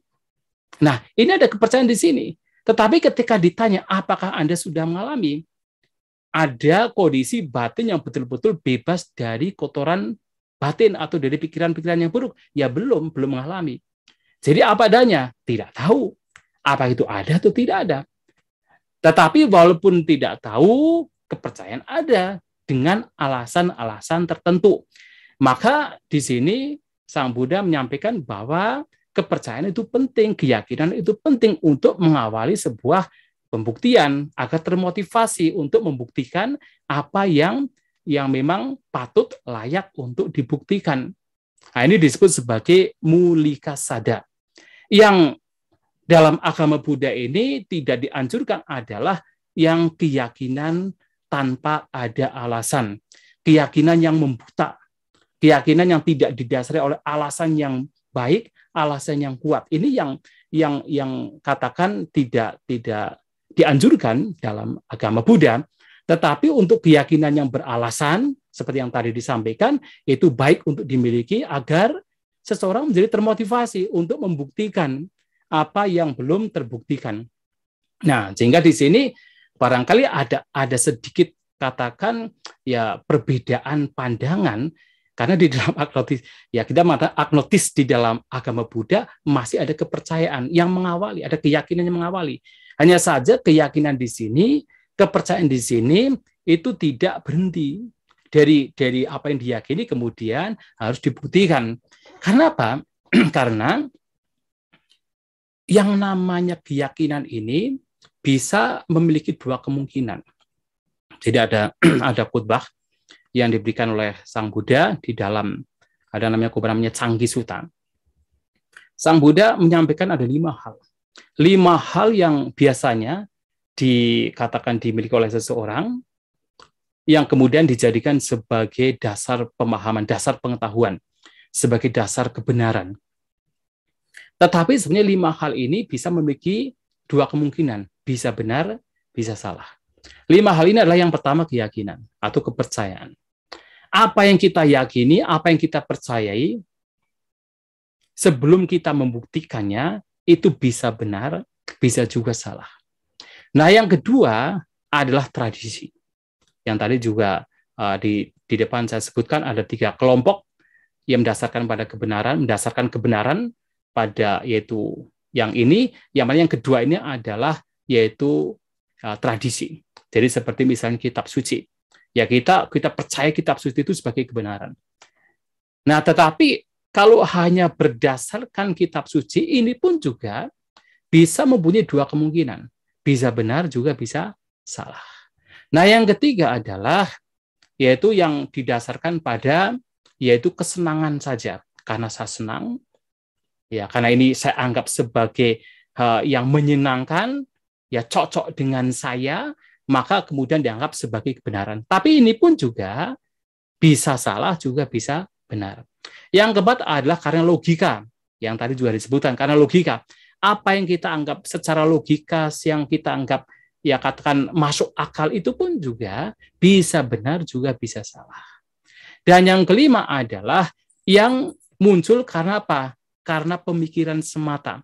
Nah, ini ada kepercayaan di sini. Tetapi ketika ditanya apakah Anda sudah mengalami, ada kondisi batin yang betul-betul bebas dari kotoran batin atau dari pikiran-pikiran yang buruk? Ya belum, belum mengalami. Jadi apa adanya? Tidak tahu. Apa itu ada atau tidak ada. Tetapi walaupun tidak tahu, kepercayaan ada dengan alasan-alasan tertentu. Maka di sini Sang Buddha menyampaikan bahwa kepercayaan itu penting, keyakinan itu penting untuk mengawali sebuah pembuktian agar termotivasi untuk membuktikan apa yang yang memang patut layak untuk dibuktikan. Nah, ini disebut sebagai mulika sada. Yang dalam agama Buddha ini tidak dianjurkan adalah yang keyakinan tanpa ada alasan, keyakinan yang membuta, keyakinan yang tidak didasari oleh alasan yang baik alasan yang kuat. Ini yang yang yang katakan tidak tidak dianjurkan dalam agama Buddha. Tetapi untuk keyakinan yang beralasan seperti yang tadi disampaikan itu baik untuk dimiliki agar seseorang menjadi termotivasi untuk membuktikan apa yang belum terbuktikan. Nah, sehingga di sini barangkali ada ada sedikit katakan ya perbedaan pandangan karena di dalam agnotis, ya kita mengatakan agnotis di dalam agama Buddha masih ada kepercayaan yang mengawali, ada keyakinan yang mengawali. Hanya saja keyakinan di sini, kepercayaan di sini itu tidak berhenti dari dari apa yang diyakini kemudian harus dibuktikan. Karena apa? Karena yang namanya keyakinan ini bisa memiliki dua kemungkinan. Jadi ada ada khutbah yang diberikan oleh Sang Buddha di dalam ada namanya kubur namanya Canggi Suta. Sang Buddha menyampaikan ada lima hal. Lima hal yang biasanya dikatakan dimiliki oleh seseorang yang kemudian dijadikan sebagai dasar pemahaman, dasar pengetahuan, sebagai dasar kebenaran. Tetapi sebenarnya lima hal ini bisa memiliki dua kemungkinan, bisa benar, bisa salah. Lima hal ini adalah yang pertama keyakinan atau kepercayaan apa yang kita yakini, apa yang kita percayai, sebelum kita membuktikannya, itu bisa benar, bisa juga salah. Nah, yang kedua adalah tradisi. Yang tadi juga uh, di, di depan saya sebutkan ada tiga kelompok yang mendasarkan pada kebenaran, mendasarkan kebenaran pada yaitu yang ini, yang mana yang kedua ini adalah yaitu uh, tradisi. Jadi seperti misalnya kitab suci. Ya kita kita percaya kitab suci itu sebagai kebenaran. Nah, tetapi kalau hanya berdasarkan kitab suci ini pun juga bisa mempunyai dua kemungkinan, bisa benar juga bisa salah. Nah, yang ketiga adalah yaitu yang didasarkan pada yaitu kesenangan saja. Karena saya senang, ya karena ini saya anggap sebagai uh, yang menyenangkan, ya cocok dengan saya, maka kemudian dianggap sebagai kebenaran. Tapi ini pun juga bisa salah, juga bisa benar. Yang keempat adalah karena logika, yang tadi juga disebutkan, karena logika. Apa yang kita anggap secara logika, yang kita anggap ya katakan masuk akal itu pun juga bisa benar, juga bisa salah. Dan yang kelima adalah yang muncul karena apa? Karena pemikiran semata.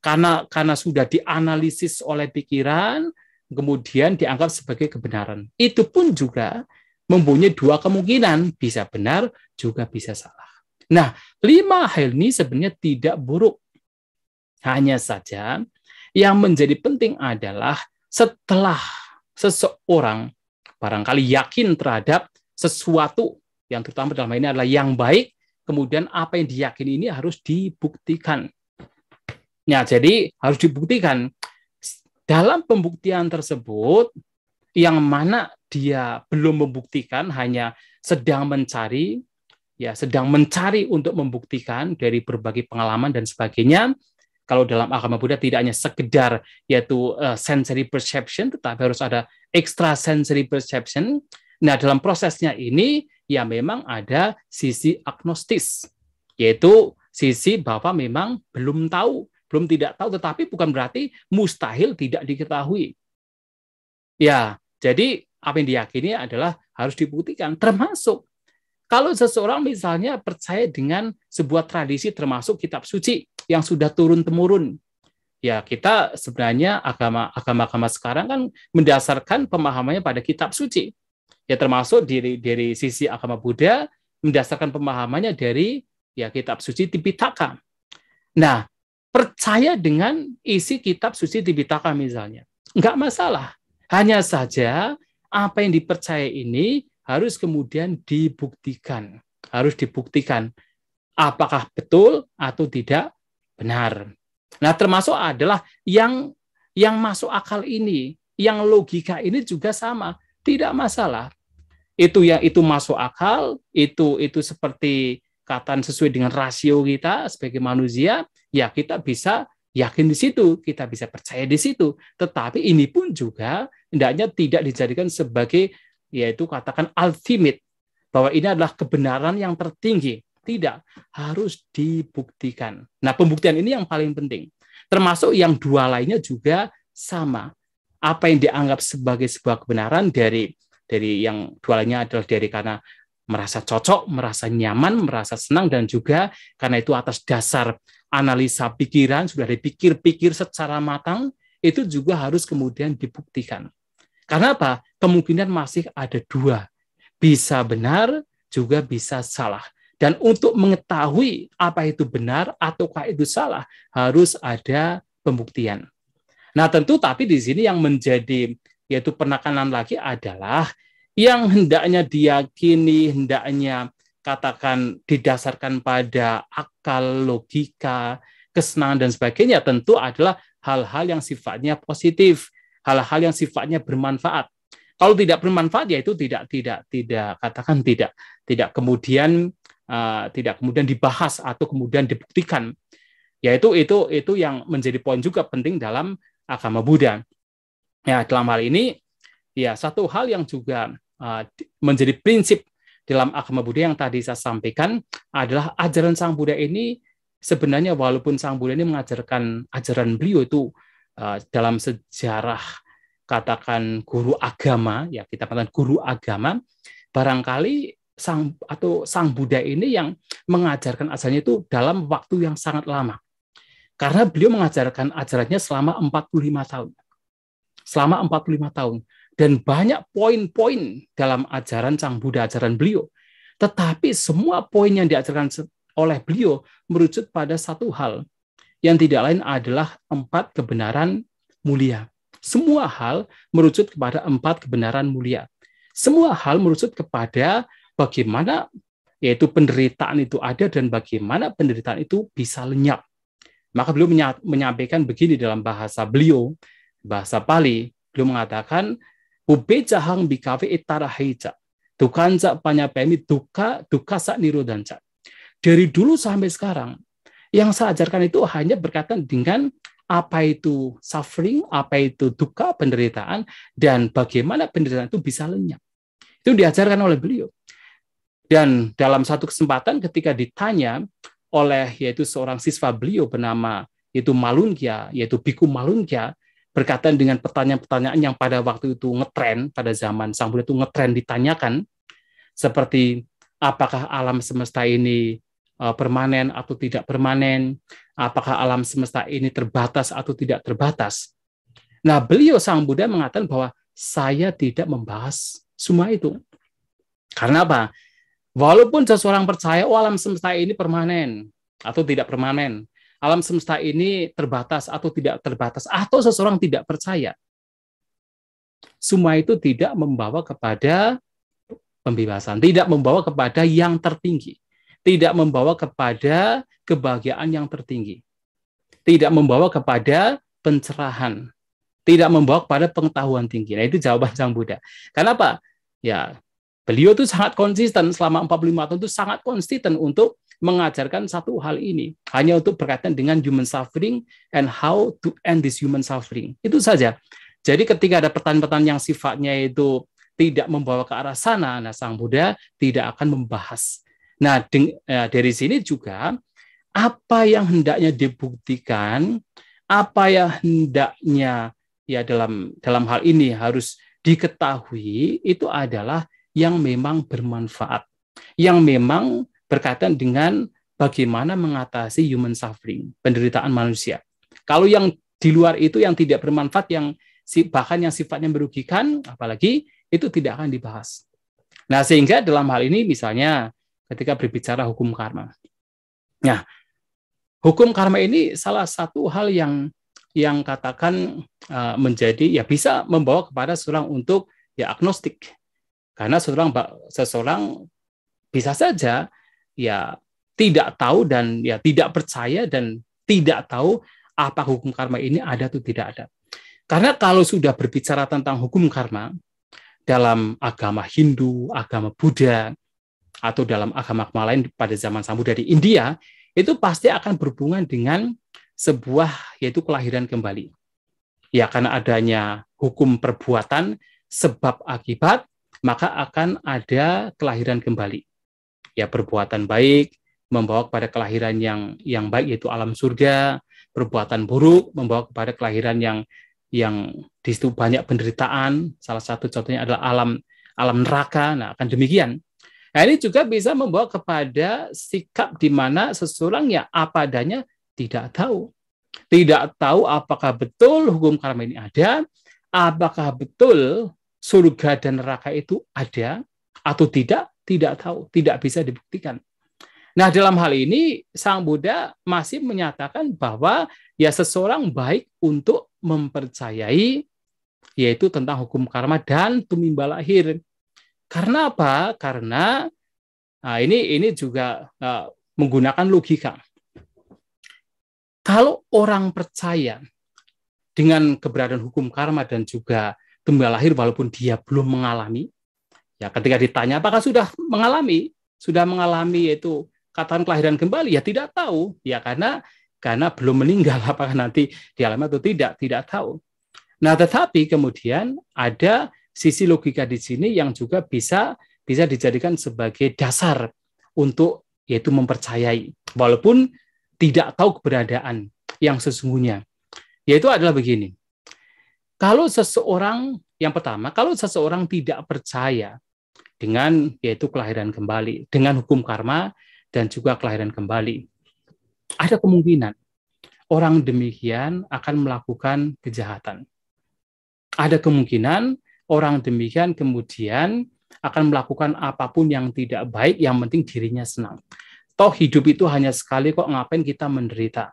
Karena karena sudah dianalisis oleh pikiran, kemudian dianggap sebagai kebenaran. Itu pun juga mempunyai dua kemungkinan, bisa benar juga bisa salah. Nah, lima hal ini sebenarnya tidak buruk. Hanya saja yang menjadi penting adalah setelah seseorang barangkali yakin terhadap sesuatu yang terutama dalam hal ini adalah yang baik, kemudian apa yang diyakini ini harus dibuktikan. Ya, jadi harus dibuktikan. Dalam pembuktian tersebut, yang mana dia belum membuktikan, hanya sedang mencari, ya sedang mencari untuk membuktikan dari berbagai pengalaman dan sebagainya. Kalau dalam agama Buddha tidak hanya sekedar yaitu uh, sensory perception, tetapi harus ada extra sensory perception. Nah, dalam prosesnya ini ya memang ada sisi agnostis, yaitu sisi bahwa memang belum tahu belum tidak tahu tetapi bukan berarti mustahil tidak diketahui. Ya, jadi apa yang diyakini adalah harus dibuktikan termasuk kalau seseorang misalnya percaya dengan sebuah tradisi termasuk kitab suci yang sudah turun temurun ya kita sebenarnya agama agama agama sekarang kan mendasarkan pemahamannya pada kitab suci ya termasuk dari dari sisi agama Buddha mendasarkan pemahamannya dari ya kitab suci Tipitaka. Nah, percaya dengan isi kitab suci Tibitaka misalnya. Enggak masalah. Hanya saja apa yang dipercaya ini harus kemudian dibuktikan. Harus dibuktikan apakah betul atau tidak benar. Nah, termasuk adalah yang yang masuk akal ini, yang logika ini juga sama, tidak masalah. Itu yang itu masuk akal, itu itu seperti kataan sesuai dengan rasio kita sebagai manusia, ya kita bisa yakin di situ, kita bisa percaya di situ. Tetapi ini pun juga hendaknya tidak dijadikan sebagai yaitu katakan ultimate bahwa ini adalah kebenaran yang tertinggi. Tidak, harus dibuktikan. Nah, pembuktian ini yang paling penting. Termasuk yang dua lainnya juga sama. Apa yang dianggap sebagai sebuah kebenaran dari dari yang dua lainnya adalah dari karena merasa cocok, merasa nyaman, merasa senang dan juga karena itu atas dasar analisa pikiran sudah dipikir-pikir secara matang itu juga harus kemudian dibuktikan. Karena apa? Kemungkinan masih ada dua. Bisa benar, juga bisa salah. Dan untuk mengetahui apa itu benar ataukah itu salah, harus ada pembuktian. Nah tentu tapi di sini yang menjadi yaitu penekanan lagi adalah yang hendaknya diyakini, hendaknya katakan didasarkan pada akal, logika, kesenangan dan sebagainya tentu adalah hal-hal yang sifatnya positif, hal-hal yang sifatnya bermanfaat. Kalau tidak bermanfaat ya itu tidak tidak tidak katakan tidak tidak kemudian uh, tidak kemudian dibahas atau kemudian dibuktikan. Yaitu itu itu yang menjadi poin juga penting dalam agama Buddha. Ya, dalam hal ini ya satu hal yang juga uh, menjadi prinsip dalam agama Buddha yang tadi saya sampaikan adalah ajaran Sang Buddha ini sebenarnya walaupun Sang Buddha ini mengajarkan ajaran beliau itu uh, dalam sejarah katakan guru agama ya kita katakan guru agama barangkali sang atau sang Buddha ini yang mengajarkan ajarannya itu dalam waktu yang sangat lama. Karena beliau mengajarkan ajarannya selama 45 tahun. Selama 45 tahun dan banyak poin-poin dalam ajaran Sang Buddha, ajaran beliau. Tetapi semua poin yang diajarkan oleh beliau merujuk pada satu hal, yang tidak lain adalah empat kebenaran mulia. Semua hal merujuk kepada empat kebenaran mulia. Semua hal merujuk kepada bagaimana yaitu penderitaan itu ada dan bagaimana penderitaan itu bisa lenyap. Maka beliau menyampaikan begini dalam bahasa beliau, bahasa Pali, beliau mengatakan ubeja hang bikave etara heja. panya pemi duka duka sak cak. Dari dulu sampai sekarang, yang saya ajarkan itu hanya berkaitan dengan apa itu suffering, apa itu duka, penderitaan, dan bagaimana penderitaan itu bisa lenyap. Itu diajarkan oleh beliau. Dan dalam satu kesempatan ketika ditanya oleh yaitu seorang siswa beliau bernama yaitu Malungia, yaitu Biku Malungia, berkaitan dengan pertanyaan-pertanyaan yang pada waktu itu ngetren pada zaman sang Buddha itu ngetren ditanyakan seperti apakah alam semesta ini uh, permanen atau tidak permanen, apakah alam semesta ini terbatas atau tidak terbatas. Nah, beliau sang Buddha mengatakan bahwa saya tidak membahas semua itu. Karena apa? Walaupun seseorang percaya oh alam semesta ini permanen atau tidak permanen, alam semesta ini terbatas atau tidak terbatas atau seseorang tidak percaya. Semua itu tidak membawa kepada pembebasan, tidak membawa kepada yang tertinggi, tidak membawa kepada kebahagiaan yang tertinggi, tidak membawa kepada pencerahan, tidak membawa kepada pengetahuan tinggi. Nah, itu jawaban Sang Buddha. Kenapa? Ya, beliau itu sangat konsisten selama 45 tahun itu sangat konsisten untuk mengajarkan satu hal ini hanya untuk berkaitan dengan human suffering and how to end this human suffering. Itu saja. Jadi ketika ada pertanyaan-pertanyaan yang sifatnya itu tidak membawa ke arah sana, nah Sang Buddha tidak akan membahas. Nah, eh, dari sini juga apa yang hendaknya dibuktikan, apa yang hendaknya ya dalam dalam hal ini harus diketahui itu adalah yang memang bermanfaat, yang memang berkaitan dengan bagaimana mengatasi human suffering, penderitaan manusia. Kalau yang di luar itu yang tidak bermanfaat, yang bahkan yang sifatnya merugikan, apalagi itu tidak akan dibahas. Nah, sehingga dalam hal ini misalnya ketika berbicara hukum karma. Nah, hukum karma ini salah satu hal yang yang katakan uh, menjadi ya bisa membawa kepada seorang untuk ya agnostik. Karena seorang seseorang bisa saja ya tidak tahu dan ya tidak percaya dan tidak tahu apa hukum karma ini ada atau tidak ada. Karena kalau sudah berbicara tentang hukum karma dalam agama Hindu, agama Buddha, atau dalam agama-agama lain pada zaman Samudra di India, itu pasti akan berhubungan dengan sebuah yaitu kelahiran kembali. Ya karena adanya hukum perbuatan sebab akibat, maka akan ada kelahiran kembali ya perbuatan baik membawa kepada kelahiran yang yang baik yaitu alam surga, perbuatan buruk membawa kepada kelahiran yang yang di situ banyak penderitaan. Salah satu contohnya adalah alam alam neraka. Nah, akan demikian. Nah, ini juga bisa membawa kepada sikap di mana seseorang yang apa adanya tidak tahu. Tidak tahu apakah betul hukum karma ini ada, apakah betul surga dan neraka itu ada atau tidak, tidak tahu, tidak bisa dibuktikan. Nah, dalam hal ini Sang Buddha masih menyatakan bahwa ya seseorang baik untuk mempercayai yaitu tentang hukum karma dan tumimba lahir. Karena apa? Karena nah ini ini juga uh, menggunakan logika. Kalau orang percaya dengan keberadaan hukum karma dan juga tumimba lahir walaupun dia belum mengalami, Ya ketika ditanya apakah sudah mengalami, sudah mengalami yaitu kataan kelahiran kembali ya tidak tahu ya karena karena belum meninggal apakah nanti dialami atau tidak tidak tahu. Nah tetapi kemudian ada sisi logika di sini yang juga bisa bisa dijadikan sebagai dasar untuk yaitu mempercayai walaupun tidak tahu keberadaan yang sesungguhnya yaitu adalah begini kalau seseorang yang pertama kalau seseorang tidak percaya dengan yaitu kelahiran kembali, dengan hukum karma dan juga kelahiran kembali. Ada kemungkinan orang demikian akan melakukan kejahatan. Ada kemungkinan orang demikian kemudian akan melakukan apapun yang tidak baik, yang penting dirinya senang. Toh hidup itu hanya sekali kok ngapain kita menderita.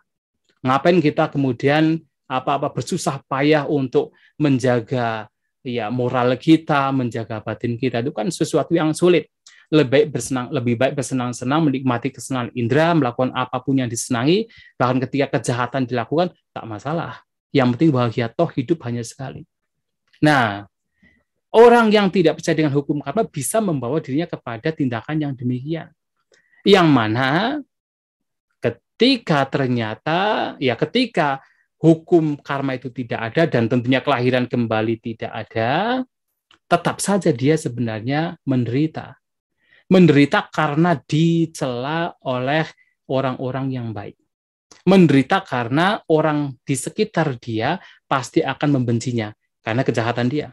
Ngapain kita kemudian apa-apa bersusah payah untuk menjaga ya moral kita, menjaga batin kita itu kan sesuatu yang sulit. Lebih baik bersenang, lebih baik bersenang-senang menikmati kesenangan indera, melakukan apapun yang disenangi, bahkan ketika kejahatan dilakukan tak masalah. Yang penting bahagia toh hidup hanya sekali. Nah, orang yang tidak percaya dengan hukum karma bisa membawa dirinya kepada tindakan yang demikian. Yang mana ketika ternyata ya ketika hukum karma itu tidak ada dan tentunya kelahiran kembali tidak ada, tetap saja dia sebenarnya menderita. Menderita karena dicela oleh orang-orang yang baik. Menderita karena orang di sekitar dia pasti akan membencinya karena kejahatan dia.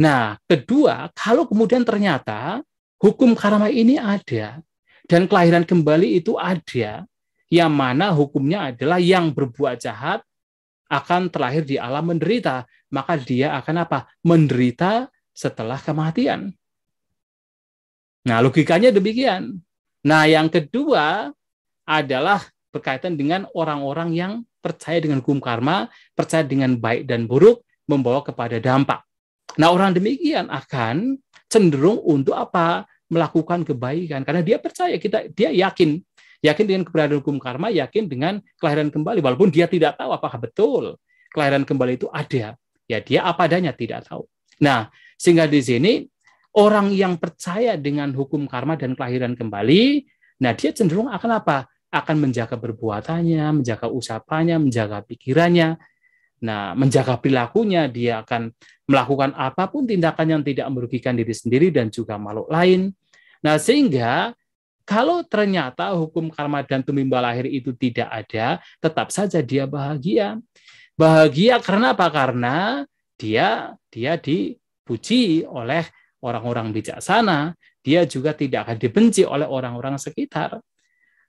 Nah, kedua, kalau kemudian ternyata hukum karma ini ada dan kelahiran kembali itu ada, yang mana hukumnya adalah yang berbuat jahat akan terlahir di alam menderita, maka dia akan apa? Menderita setelah kematian. Nah, logikanya demikian. Nah, yang kedua adalah berkaitan dengan orang-orang yang percaya dengan hukum karma, percaya dengan baik dan buruk, membawa kepada dampak. Nah, orang demikian akan cenderung untuk apa? Melakukan kebaikan karena dia percaya kita dia yakin Yakin dengan keberadaan hukum karma, yakin dengan kelahiran kembali. Walaupun dia tidak tahu apakah betul kelahiran kembali itu ada. Ya dia apa adanya tidak tahu. Nah, sehingga di sini orang yang percaya dengan hukum karma dan kelahiran kembali, nah dia cenderung akan apa? Akan menjaga perbuatannya, menjaga usapannya, menjaga pikirannya, Nah, menjaga perilakunya, dia akan melakukan apapun tindakan yang tidak merugikan diri sendiri dan juga makhluk lain. Nah, sehingga kalau ternyata hukum karma dan tumimba lahir itu tidak ada, tetap saja dia bahagia. Bahagia karena apa? Karena dia dia dipuji oleh orang-orang bijaksana, dia juga tidak akan dibenci oleh orang-orang sekitar.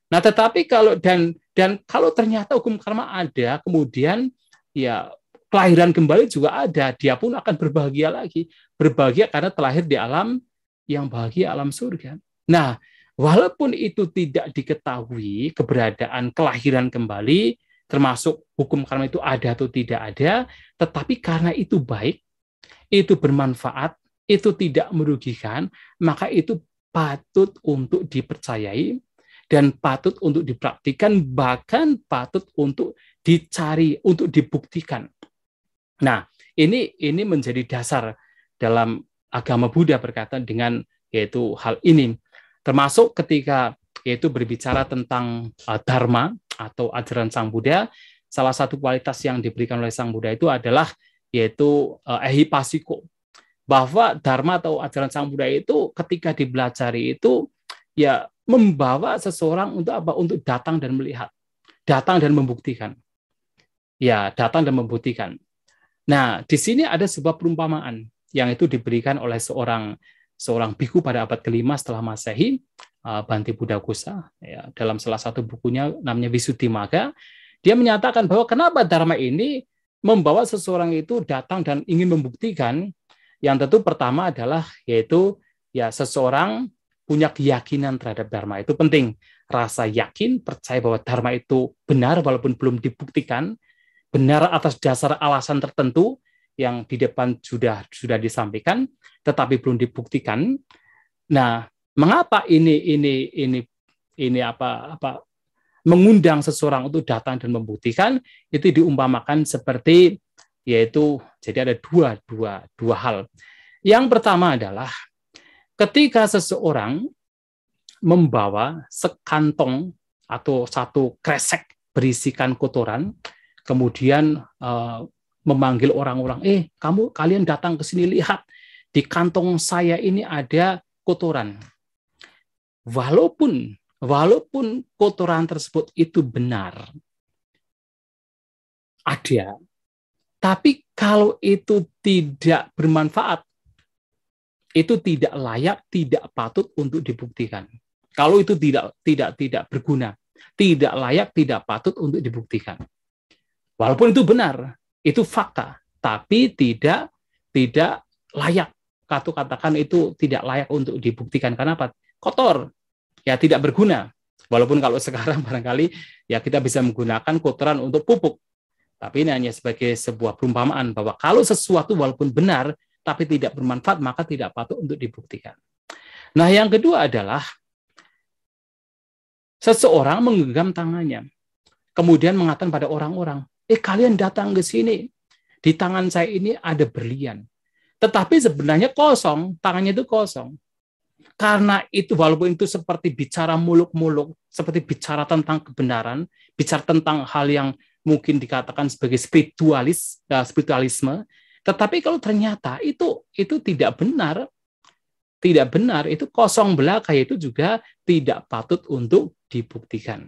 Nah, tetapi kalau dan dan kalau ternyata hukum karma ada, kemudian ya kelahiran kembali juga ada, dia pun akan berbahagia lagi. Berbahagia karena terlahir di alam yang bahagia alam surga. Nah, Walaupun itu tidak diketahui keberadaan kelahiran kembali, termasuk hukum karma itu ada atau tidak ada, tetapi karena itu baik, itu bermanfaat, itu tidak merugikan, maka itu patut untuk dipercayai dan patut untuk dipraktikkan, bahkan patut untuk dicari, untuk dibuktikan. Nah, ini ini menjadi dasar dalam agama Buddha berkaitan dengan yaitu hal ini. Termasuk ketika yaitu berbicara tentang uh, dharma atau ajaran Sang Buddha, salah satu kualitas yang diberikan oleh Sang Buddha itu adalah yaitu uh, ehipasiko. Bahwa dharma atau ajaran Sang Buddha itu ketika dibelajari itu ya membawa seseorang untuk apa? Untuk datang dan melihat, datang dan membuktikan. Ya, datang dan membuktikan. Nah, di sini ada sebuah perumpamaan yang itu diberikan oleh seorang seorang biku pada abad kelima setelah Masehi, uh, Banti Buddha Kusa, ya, dalam salah satu bukunya namanya Wisuddhi dia menyatakan bahwa kenapa Dharma ini membawa seseorang itu datang dan ingin membuktikan yang tentu pertama adalah yaitu ya seseorang punya keyakinan terhadap Dharma itu penting. Rasa yakin, percaya bahwa Dharma itu benar walaupun belum dibuktikan, benar atas dasar alasan tertentu, yang di depan sudah sudah disampaikan tetapi belum dibuktikan. Nah, mengapa ini ini ini ini apa apa mengundang seseorang untuk datang dan membuktikan itu diumpamakan seperti yaitu jadi ada dua dua dua hal. Yang pertama adalah ketika seseorang membawa sekantong atau satu kresek berisikan kotoran, kemudian uh, memanggil orang-orang, eh kamu kalian datang ke sini lihat di kantong saya ini ada kotoran. Walaupun walaupun kotoran tersebut itu benar ada, tapi kalau itu tidak bermanfaat, itu tidak layak, tidak patut untuk dibuktikan. Kalau itu tidak tidak tidak berguna, tidak layak, tidak patut untuk dibuktikan. Walaupun itu benar, itu fakta, tapi tidak tidak layak. kata katakan itu tidak layak untuk dibuktikan karena apa? Kotor, ya tidak berguna. Walaupun kalau sekarang barangkali ya kita bisa menggunakan kotoran untuk pupuk, tapi ini hanya sebagai sebuah perumpamaan bahwa kalau sesuatu walaupun benar tapi tidak bermanfaat maka tidak patut untuk dibuktikan. Nah yang kedua adalah seseorang menggenggam tangannya, kemudian mengatakan pada orang-orang, eh kalian datang ke sini, di tangan saya ini ada berlian. Tetapi sebenarnya kosong, tangannya itu kosong. Karena itu walaupun itu seperti bicara muluk-muluk, seperti bicara tentang kebenaran, bicara tentang hal yang mungkin dikatakan sebagai spiritualis, eh, spiritualisme, tetapi kalau ternyata itu itu tidak benar, tidak benar, itu kosong belaka, itu juga tidak patut untuk dibuktikan.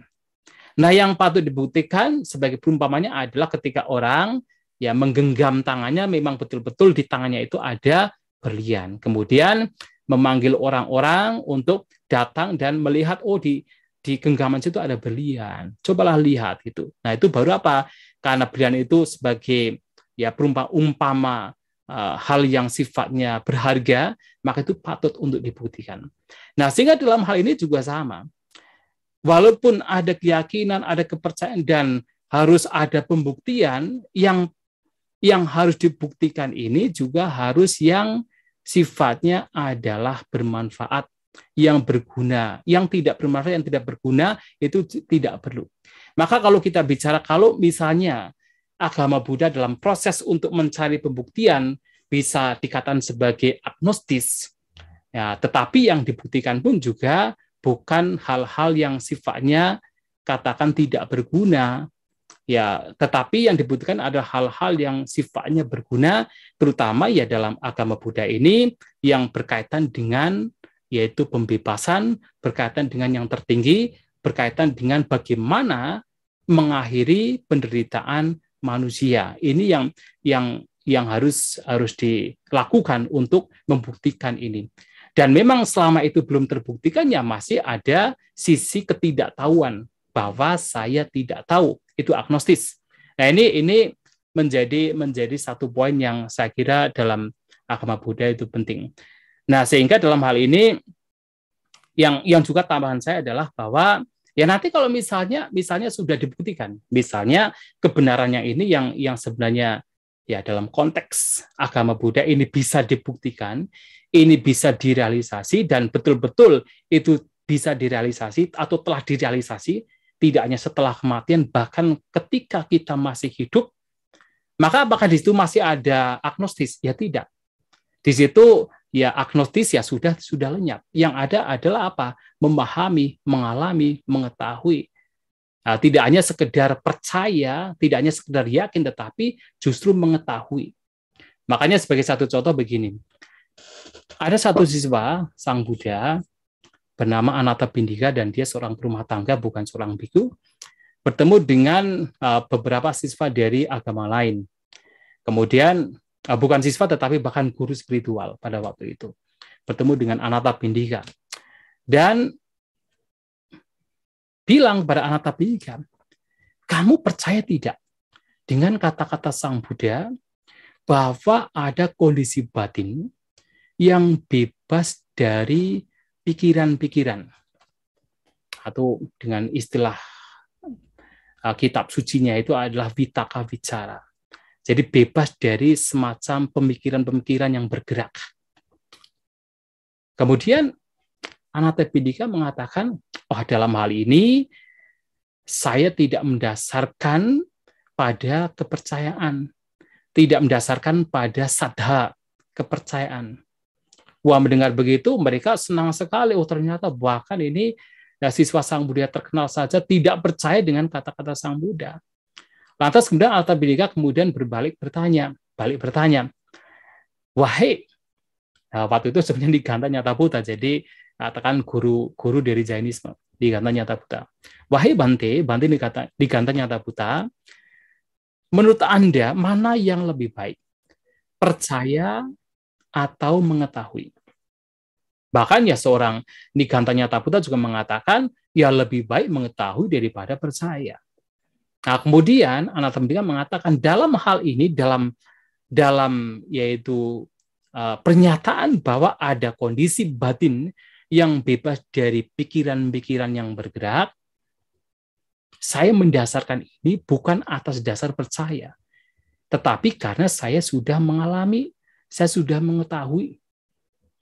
Nah, yang patut dibuktikan sebagai perumpamannya adalah ketika orang ya menggenggam tangannya memang betul-betul di tangannya itu ada berlian. Kemudian memanggil orang-orang untuk datang dan melihat oh di di genggaman situ ada berlian. Cobalah lihat gitu. Nah, itu baru apa? Karena berlian itu sebagai ya perumpama uh, hal yang sifatnya berharga, maka itu patut untuk dibuktikan. Nah, sehingga dalam hal ini juga sama walaupun ada keyakinan, ada kepercayaan dan harus ada pembuktian yang yang harus dibuktikan ini juga harus yang sifatnya adalah bermanfaat, yang berguna, yang tidak bermanfaat, yang tidak berguna itu tidak perlu. Maka kalau kita bicara kalau misalnya agama Buddha dalam proses untuk mencari pembuktian bisa dikatakan sebagai agnostis. Ya, tetapi yang dibuktikan pun juga bukan hal-hal yang sifatnya katakan tidak berguna ya tetapi yang dibutuhkan adalah hal-hal yang sifatnya berguna terutama ya dalam agama Buddha ini yang berkaitan dengan yaitu pembebasan berkaitan dengan yang tertinggi berkaitan dengan bagaimana mengakhiri penderitaan manusia ini yang yang yang harus harus dilakukan untuk membuktikan ini dan memang selama itu belum terbuktikan ya masih ada sisi ketidaktahuan bahwa saya tidak tahu itu agnostis. Nah ini ini menjadi menjadi satu poin yang saya kira dalam agama Buddha itu penting. Nah sehingga dalam hal ini yang yang juga tambahan saya adalah bahwa ya nanti kalau misalnya misalnya sudah dibuktikan misalnya kebenarannya ini yang yang sebenarnya ya dalam konteks agama Buddha ini bisa dibuktikan ini bisa direalisasi dan betul-betul itu bisa direalisasi atau telah direalisasi tidak hanya setelah kematian bahkan ketika kita masih hidup maka apakah di situ masih ada agnostis ya tidak di situ ya agnostis ya sudah sudah lenyap yang ada adalah apa memahami mengalami mengetahui nah, tidak hanya sekedar percaya tidak hanya sekedar yakin tetapi justru mengetahui makanya sebagai satu contoh begini ada satu siswa, Sang Buddha, bernama Anata Bindika dan dia seorang rumah tangga, bukan seorang biku, bertemu dengan uh, beberapa siswa dari agama lain. Kemudian, uh, bukan siswa tetapi bahkan guru spiritual pada waktu itu. Bertemu dengan Anata Bindika. Dan bilang kepada Anata Bindika, kamu percaya tidak dengan kata-kata Sang Buddha bahwa ada kondisi batin yang bebas dari pikiran-pikiran atau dengan istilah uh, kitab sucinya itu adalah vitaka bicara. Jadi bebas dari semacam pemikiran-pemikiran yang bergerak. Kemudian Anatepidika mengatakan, oh dalam hal ini saya tidak mendasarkan pada kepercayaan, tidak mendasarkan pada sadha kepercayaan, Wah mendengar begitu mereka senang sekali. Oh ternyata bahkan ini ya, siswa Sang Buddha terkenal saja tidak percaya dengan kata-kata Sang Buddha. Lantas kemudian Alta Bidika kemudian berbalik bertanya, balik bertanya, wahai, nah, waktu itu sebenarnya diganti nyata buta, jadi eh, katakan guru guru dari Jainisme diganti nyata buta. Wahai Bante, Bante dikata, diganti nyata buta, menurut Anda mana yang lebih baik? Percaya atau mengetahui. Bahkan ya seorang di Nikantanya Taputa juga mengatakan, ya lebih baik mengetahui daripada percaya. Nah, kemudian anak pendidikan mengatakan dalam hal ini, dalam dalam yaitu uh, pernyataan bahwa ada kondisi batin yang bebas dari pikiran-pikiran yang bergerak, saya mendasarkan ini bukan atas dasar percaya, tetapi karena saya sudah mengalami saya sudah mengetahui.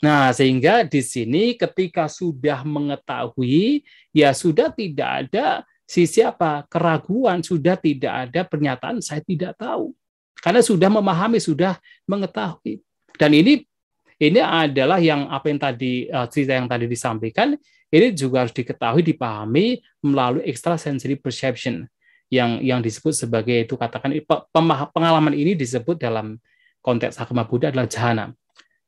Nah, sehingga di sini ketika sudah mengetahui, ya sudah tidak ada sisi apa? keraguan, sudah tidak ada pernyataan saya tidak tahu. Karena sudah memahami, sudah mengetahui. Dan ini ini adalah yang apa yang tadi eh, cerita yang tadi disampaikan ini juga harus diketahui dipahami melalui extrasensory perception yang yang disebut sebagai itu katakan pengalaman ini disebut dalam konteks agama Buddha adalah jahana,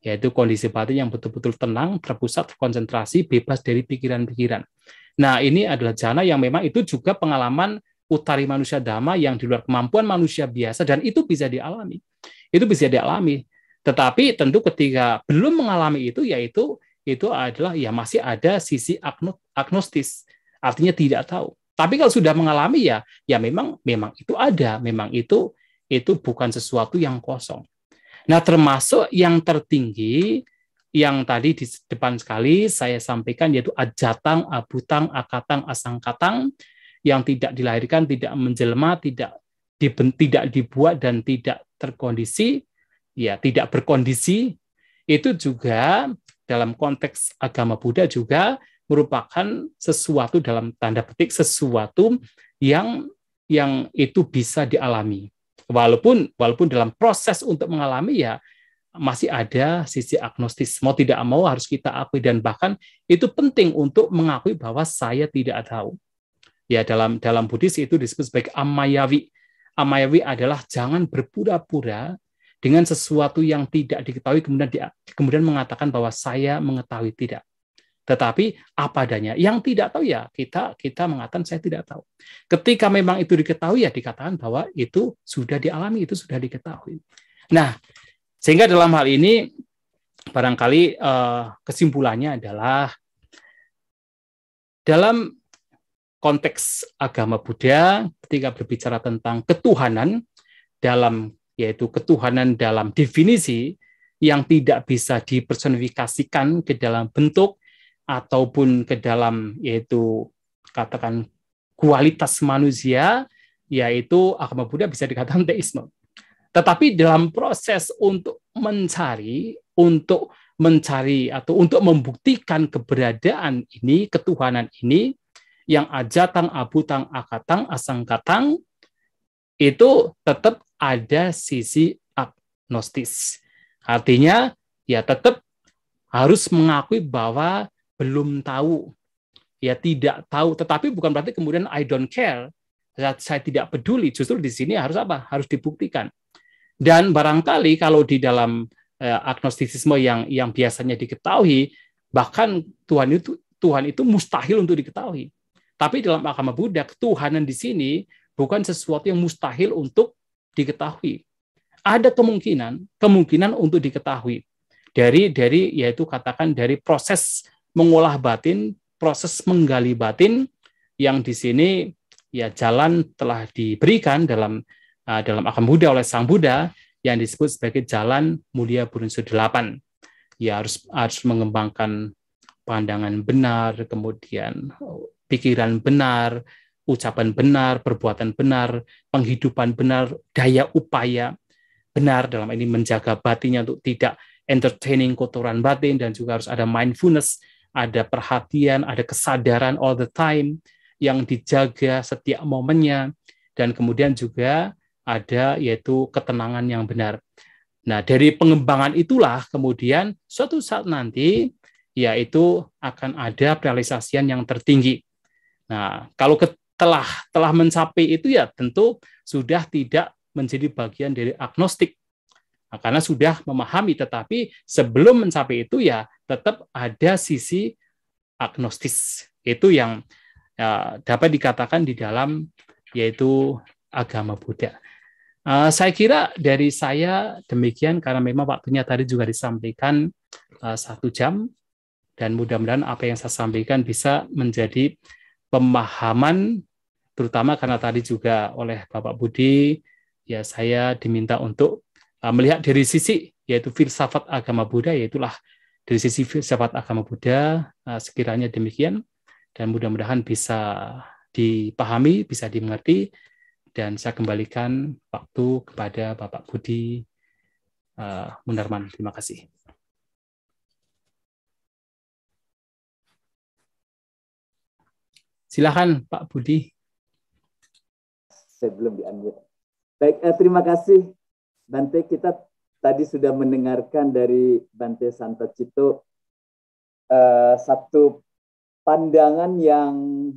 yaitu kondisi batin yang betul-betul tenang, terpusat, terkonsentrasi, bebas dari pikiran-pikiran. Nah, ini adalah jana yang memang itu juga pengalaman utari manusia dhamma yang di luar kemampuan manusia biasa dan itu bisa dialami. Itu bisa dialami. Tetapi tentu ketika belum mengalami itu yaitu itu adalah ya masih ada sisi agnostis. Artinya tidak tahu. Tapi kalau sudah mengalami ya ya memang memang itu ada, memang itu itu bukan sesuatu yang kosong. Nah, termasuk yang tertinggi yang tadi di depan sekali saya sampaikan yaitu ajatang, abutang, akatang, asangkatang yang tidak dilahirkan, tidak menjelma, tidak diben, tidak dibuat dan tidak terkondisi, ya tidak berkondisi itu juga dalam konteks agama Buddha juga merupakan sesuatu dalam tanda petik sesuatu yang yang itu bisa dialami walaupun walaupun dalam proses untuk mengalami ya masih ada sisi agnostis. Mau tidak mau harus kita akui dan bahkan itu penting untuk mengakui bahwa saya tidak tahu. Ya dalam dalam Buddhis itu disebut sebagai amayawi. Amayawi adalah jangan berpura-pura dengan sesuatu yang tidak diketahui kemudian dia, kemudian mengatakan bahwa saya mengetahui tidak. Tetapi apa adanya. Yang tidak tahu ya kita kita mengatakan saya tidak tahu. Ketika memang itu diketahui ya dikatakan bahwa itu sudah dialami, itu sudah diketahui. Nah, sehingga dalam hal ini barangkali eh, kesimpulannya adalah dalam konteks agama Buddha ketika berbicara tentang ketuhanan dalam yaitu ketuhanan dalam definisi yang tidak bisa dipersonifikasikan ke dalam bentuk ataupun ke dalam yaitu katakan kualitas manusia yaitu agama Buddha bisa dikatakan teisme. Tetapi dalam proses untuk mencari, untuk mencari atau untuk membuktikan keberadaan ini, ketuhanan ini, yang tang ajatang, abutang, akatang, asangkatang, itu tetap ada sisi agnostis. Artinya, ya tetap harus mengakui bahwa belum tahu, ya tidak tahu. Tetapi bukan berarti kemudian I don't care, saya tidak peduli. Justru di sini harus apa? Harus dibuktikan. Dan barangkali kalau di dalam eh, agnostisisme yang yang biasanya diketahui, bahkan Tuhan itu Tuhan itu mustahil untuk diketahui. Tapi dalam agama Buddha, ketuhanan di sini bukan sesuatu yang mustahil untuk diketahui. Ada kemungkinan, kemungkinan untuk diketahui dari dari yaitu katakan dari proses mengolah batin, proses menggali batin yang di sini ya jalan telah diberikan dalam uh, dalam agama Buddha oleh Sang Buddha yang disebut sebagai jalan mulia Burinsu 8. Ya harus harus mengembangkan pandangan benar, kemudian uh, pikiran benar, ucapan benar, perbuatan benar, penghidupan benar, daya upaya benar dalam ini menjaga batinnya untuk tidak entertaining kotoran batin dan juga harus ada mindfulness ada perhatian, ada kesadaran all the time yang dijaga setiap momennya, dan kemudian juga ada yaitu ketenangan yang benar. Nah, dari pengembangan itulah kemudian suatu saat nanti yaitu akan ada realisasian yang tertinggi. Nah, kalau telah telah mencapai itu ya tentu sudah tidak menjadi bagian dari agnostik. Nah, karena sudah memahami tetapi sebelum mencapai itu ya tetap ada sisi agnostis. Itu yang uh, dapat dikatakan di dalam yaitu agama Buddha. Uh, saya kira dari saya demikian karena memang waktunya tadi juga disampaikan uh, satu jam dan mudah-mudahan apa yang saya sampaikan bisa menjadi pemahaman terutama karena tadi juga oleh Bapak Budi ya saya diminta untuk eh, melihat dari sisi yaitu filsafat agama Buddha yaitulah dari sisi filsafat agama Buddha, eh, sekiranya demikian, dan mudah-mudahan bisa dipahami, bisa dimengerti, dan saya kembalikan waktu kepada Bapak Budi eh, Munarman. Terima kasih. silakan Pak Budi. Saya belum diambil. Baik, eh, terima kasih Bante. Kita tadi sudah mendengarkan dari Bante Santocito uh, eh, satu pandangan yang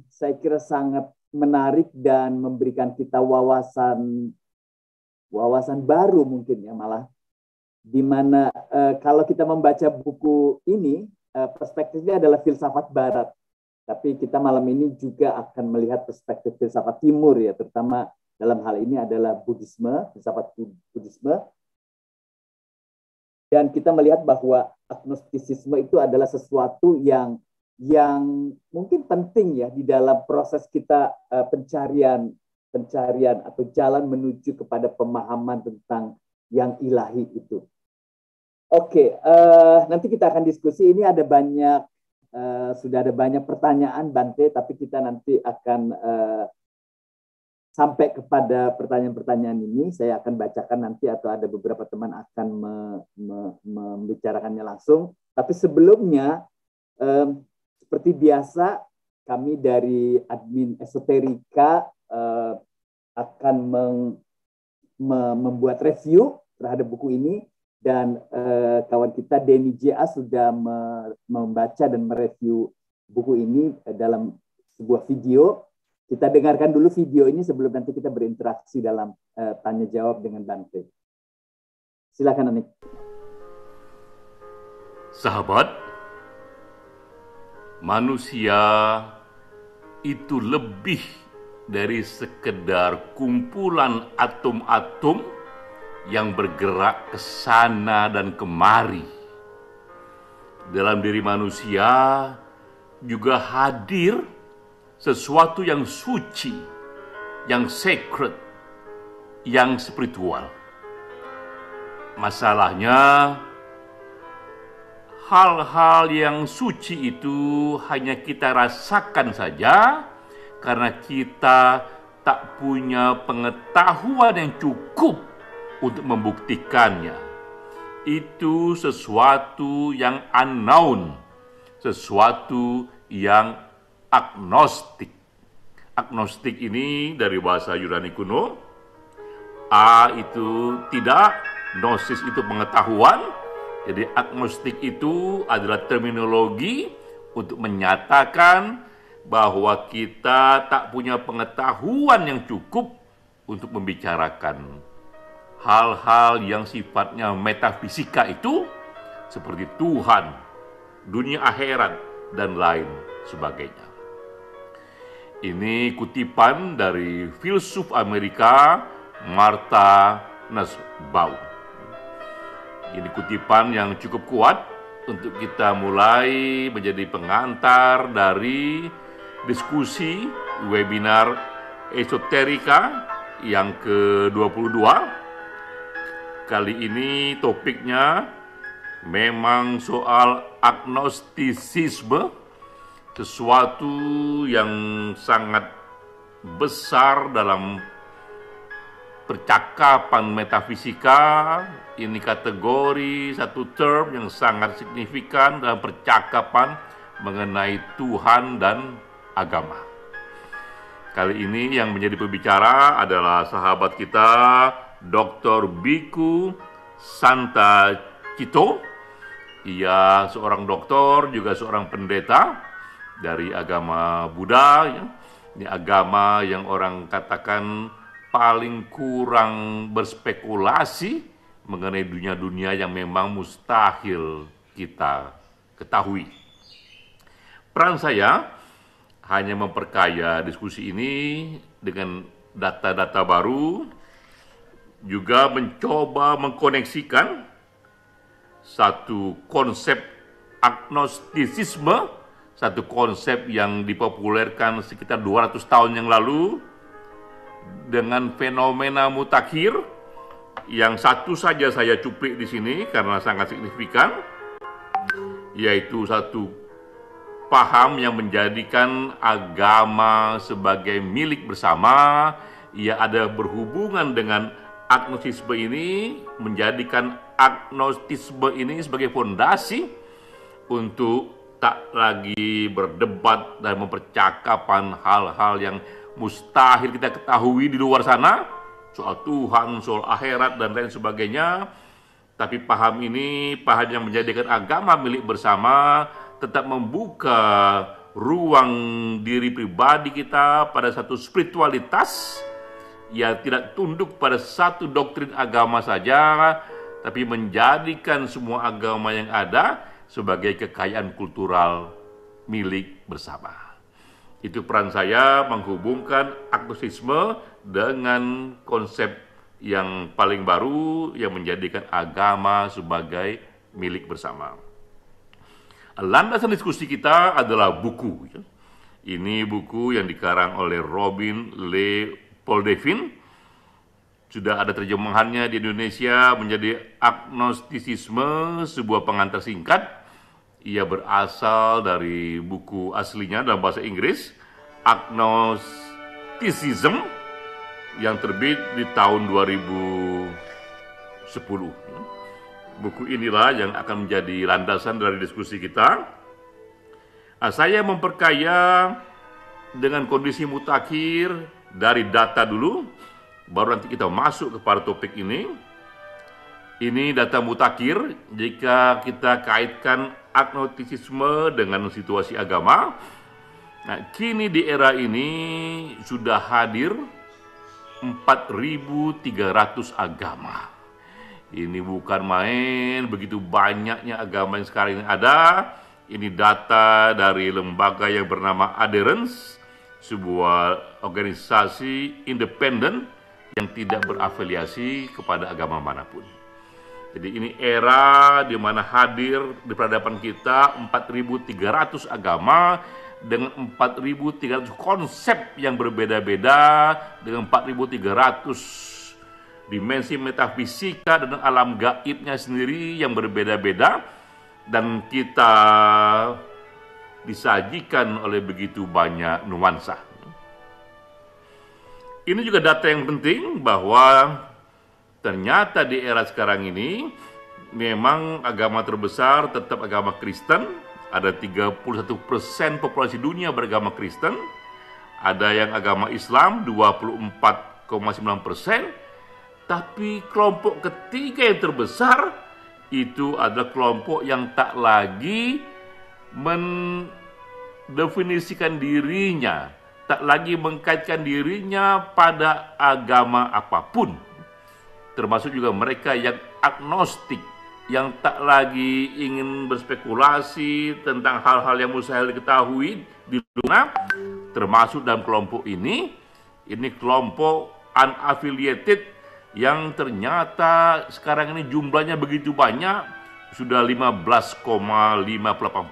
saya kira sangat menarik dan memberikan kita wawasan wawasan baru mungkin ya malah di mana uh, kalau kita membaca buku ini uh, perspektifnya adalah filsafat barat tapi kita malam ini juga akan melihat perspektif filsafat timur ya terutama dalam hal ini adalah buddhisme filsafat buddhisme dan kita melihat bahwa agnostisisme itu adalah sesuatu yang yang mungkin penting ya di dalam proses kita uh, pencarian pencarian atau jalan menuju kepada pemahaman tentang yang ilahi itu. Oke, okay, uh, eh, nanti kita akan diskusi. Ini ada banyak uh, sudah ada banyak pertanyaan Bante, tapi kita nanti akan uh, sampai kepada pertanyaan-pertanyaan ini, saya akan bacakan nanti atau ada beberapa teman akan me, me, membicarakannya langsung. Tapi sebelumnya, um, seperti biasa, kami dari admin esoterika uh, akan meng, me, membuat review terhadap buku ini dan uh, kawan kita Denny JA sudah me, membaca dan mereview buku ini eh, dalam sebuah video kita dengarkan dulu video ini sebelum nanti kita berinteraksi dalam uh, eh, tanya jawab dengan Dante. Silakan Anik. Sahabat, manusia itu lebih dari sekedar kumpulan atom-atom yang bergerak ke sana dan kemari. Dalam diri manusia juga hadir sesuatu yang suci, yang sacred, yang spiritual. Masalahnya, hal-hal yang suci itu hanya kita rasakan saja karena kita tak punya pengetahuan yang cukup untuk membuktikannya. Itu sesuatu yang unknown, sesuatu yang agnostik. Agnostik ini dari bahasa Yunani kuno, A itu tidak, gnosis itu pengetahuan, jadi agnostik itu adalah terminologi untuk menyatakan bahwa kita tak punya pengetahuan yang cukup untuk membicarakan hal-hal yang sifatnya metafisika itu seperti Tuhan, dunia akhirat, dan lain sebagainya. Ini kutipan dari filsuf Amerika Martha Nussbaum. Ini kutipan yang cukup kuat untuk kita mulai menjadi pengantar dari diskusi webinar esoterika yang ke-22. Kali ini topiknya memang soal agnostisisme sesuatu yang sangat besar dalam percakapan metafisika ini kategori satu term yang sangat signifikan dalam percakapan mengenai Tuhan dan agama. Kali ini yang menjadi pembicara adalah sahabat kita Dr. Biku Santa Cito. Ia seorang dokter, juga seorang pendeta dari agama Buddha ya. ini agama yang orang katakan paling kurang berspekulasi mengenai dunia-dunia yang memang mustahil kita ketahui. Peran saya hanya memperkaya diskusi ini dengan data-data baru, juga mencoba mengkoneksikan satu konsep agnostisisme satu konsep yang dipopulerkan sekitar 200 tahun yang lalu dengan fenomena mutakhir yang satu saja saya cuplik di sini karena sangat signifikan yaitu satu paham yang menjadikan agama sebagai milik bersama ia ada berhubungan dengan agnostisme ini menjadikan agnostisme ini sebagai fondasi untuk tak lagi berdebat dan mempercakapan hal-hal yang mustahil kita ketahui di luar sana soal Tuhan, soal akhirat dan lain sebagainya. Tapi paham ini, paham yang menjadikan agama milik bersama tetap membuka ruang diri pribadi kita pada satu spiritualitas yang tidak tunduk pada satu doktrin agama saja, tapi menjadikan semua agama yang ada sebagai kekayaan kultural milik bersama. Itu peran saya menghubungkan agnostisme dengan konsep yang paling baru yang menjadikan agama sebagai milik bersama. Landasan diskusi kita adalah buku. Ya. Ini buku yang dikarang oleh Robin Le Poldevin sudah ada terjemahannya di Indonesia menjadi agnostisisme, sebuah pengantar singkat. Ia berasal dari buku aslinya dalam bahasa Inggris, Agnosticism, yang terbit di tahun 2010. Buku inilah yang akan menjadi landasan dari diskusi kita. Nah, saya memperkaya dengan kondisi mutakhir dari data dulu Baru nanti kita masuk kepada topik ini. Ini data mutakhir. jika kita kaitkan agnostisisme dengan situasi agama. Nah, kini di era ini sudah hadir 4.300 agama. Ini bukan main, begitu banyaknya agama yang sekarang ini ada. Ini data dari lembaga yang bernama Adherence, sebuah organisasi independen yang tidak berafiliasi kepada agama manapun. Jadi ini era di mana hadir di peradaban kita 4.300 agama dengan 4.300 konsep yang berbeda-beda dengan 4.300 dimensi metafisika dan alam gaibnya sendiri yang berbeda-beda dan kita disajikan oleh begitu banyak nuansa ini juga data yang penting bahwa ternyata di era sekarang ini memang agama terbesar tetap agama Kristen. Ada 31% populasi dunia beragama Kristen. Ada yang agama Islam 24,9 persen. Tapi kelompok ketiga yang terbesar itu adalah kelompok yang tak lagi mendefinisikan dirinya tak lagi mengkaitkan dirinya pada agama apapun. Termasuk juga mereka yang agnostik, yang tak lagi ingin berspekulasi tentang hal-hal yang mustahil diketahui di dunia, termasuk dalam kelompok ini, ini kelompok unaffiliated yang ternyata sekarang ini jumlahnya begitu banyak, sudah 15,58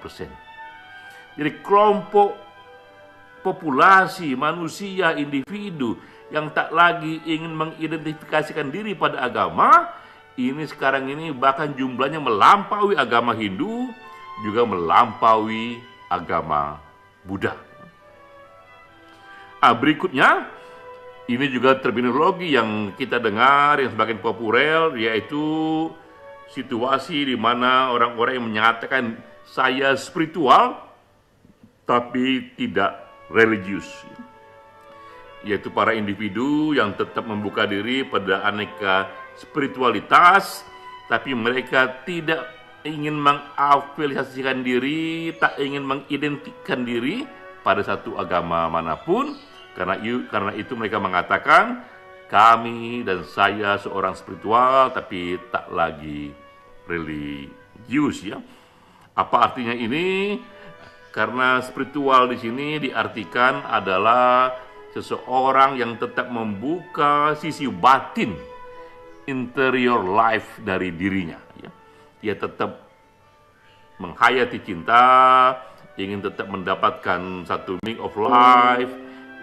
persen. Jadi kelompok populasi, manusia, individu yang tak lagi ingin mengidentifikasikan diri pada agama, ini sekarang ini bahkan jumlahnya melampaui agama Hindu, juga melampaui agama Buddha. Nah, berikutnya, ini juga terminologi yang kita dengar yang semakin populer, yaitu situasi di mana orang-orang yang menyatakan saya spiritual, tapi tidak religius, yaitu para individu yang tetap membuka diri pada aneka spiritualitas, tapi mereka tidak ingin mengafiliasikan diri, tak ingin mengidentikan diri pada satu agama manapun, karena, karena itu mereka mengatakan, kami dan saya seorang spiritual tapi tak lagi religius ya. Apa artinya ini? Karena spiritual di sini diartikan adalah seseorang yang tetap membuka sisi batin interior life dari dirinya. Ya. Dia tetap menghayati cinta, ingin tetap mendapatkan satu meaning of life,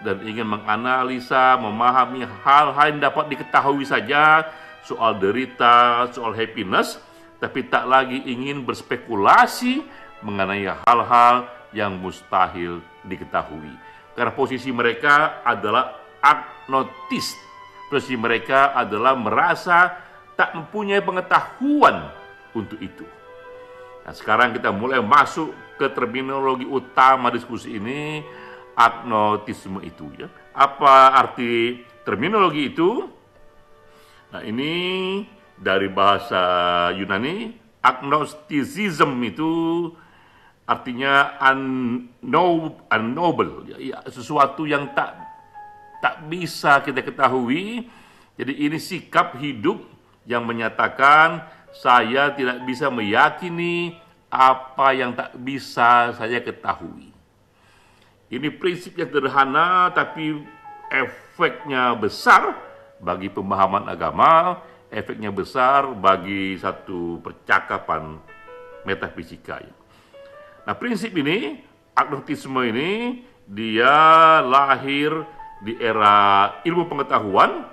dan ingin menganalisa, memahami hal-hal yang dapat diketahui saja soal derita, soal happiness, tapi tak lagi ingin berspekulasi mengenai hal-hal yang mustahil diketahui. Karena posisi mereka adalah agnotis. Posisi mereka adalah merasa tak mempunyai pengetahuan untuk itu. Nah, sekarang kita mulai masuk ke terminologi utama diskusi ini, agnotisme itu. Ya. Apa arti terminologi itu? Nah, ini dari bahasa Yunani, agnosticism itu artinya unknowable, ya, ya, sesuatu yang tak tak bisa kita ketahui. Jadi ini sikap hidup yang menyatakan saya tidak bisa meyakini apa yang tak bisa saya ketahui. Ini prinsip yang sederhana tapi efeknya besar bagi pemahaman agama, efeknya besar bagi satu percakapan metafisika. Nah prinsip ini, agnostisme ini, dia lahir di era ilmu pengetahuan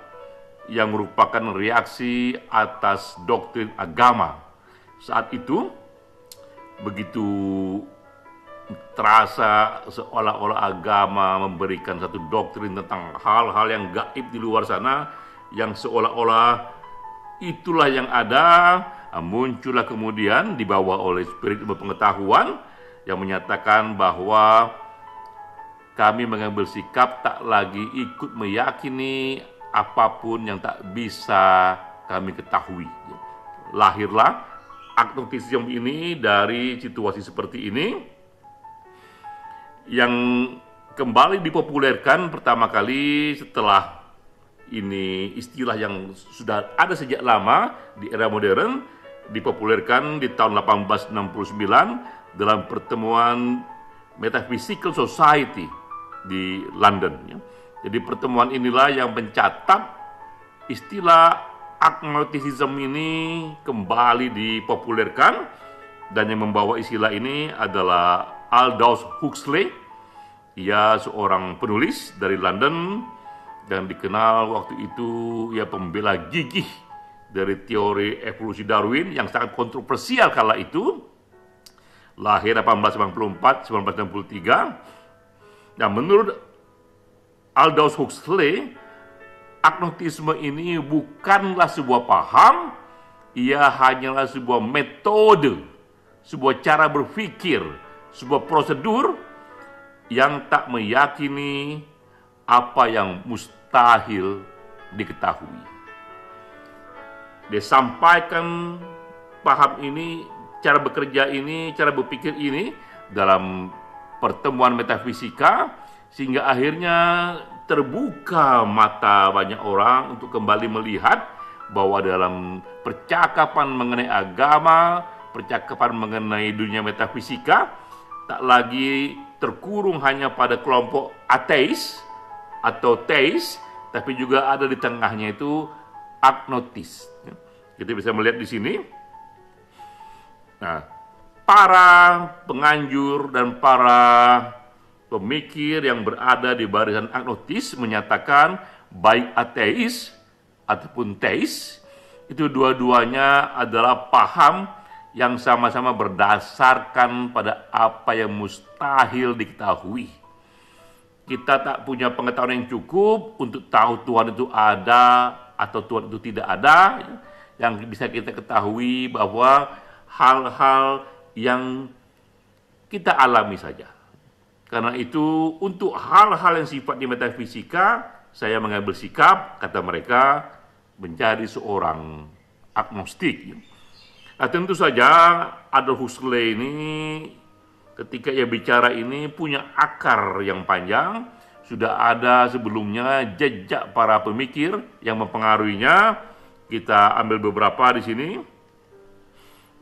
yang merupakan reaksi atas doktrin agama. Saat itu, begitu terasa seolah-olah agama memberikan satu doktrin tentang hal-hal yang gaib di luar sana yang seolah-olah itulah yang ada muncullah kemudian dibawa oleh spirit ilmu pengetahuan yang menyatakan bahwa kami mengambil sikap tak lagi ikut meyakini apapun yang tak bisa kami ketahui. Lahirlah agnosticism ini dari situasi seperti ini yang kembali dipopulerkan pertama kali setelah ini istilah yang sudah ada sejak lama di era modern dipopulerkan di tahun 1869 dalam pertemuan Metaphysical Society di London. Ya. Jadi pertemuan inilah yang mencatat istilah agnosticism ini kembali dipopulerkan dan yang membawa istilah ini adalah Aldous Huxley. Ia seorang penulis dari London dan dikenal waktu itu ia pembela gigih dari teori evolusi Darwin yang sangat kontroversial kala itu lahir 1894 1963. dan menurut Aldous Huxley, agnostisme ini bukanlah sebuah paham, ia hanyalah sebuah metode, sebuah cara berpikir, sebuah prosedur yang tak meyakini apa yang mustahil diketahui. Disampaikan paham ini cara bekerja ini, cara berpikir ini dalam pertemuan metafisika sehingga akhirnya terbuka mata banyak orang untuk kembali melihat bahwa dalam percakapan mengenai agama, percakapan mengenai dunia metafisika tak lagi terkurung hanya pada kelompok ateis atau teis, tapi juga ada di tengahnya itu agnotis. Kita bisa melihat di sini Nah, para penganjur dan para pemikir yang berada di barisan agnostis menyatakan baik ateis ataupun teis itu dua-duanya adalah paham yang sama-sama berdasarkan pada apa yang mustahil diketahui. Kita tak punya pengetahuan yang cukup untuk tahu Tuhan itu ada atau Tuhan itu tidak ada. Ya, yang bisa kita ketahui bahwa hal-hal yang kita alami saja. Karena itu untuk hal-hal yang sifatnya metafisika saya mengambil sikap kata mereka mencari seorang agnostik. Nah, tentu saja Adolf Huxley ini ketika ia bicara ini punya akar yang panjang sudah ada sebelumnya jejak para pemikir yang mempengaruhinya kita ambil beberapa di sini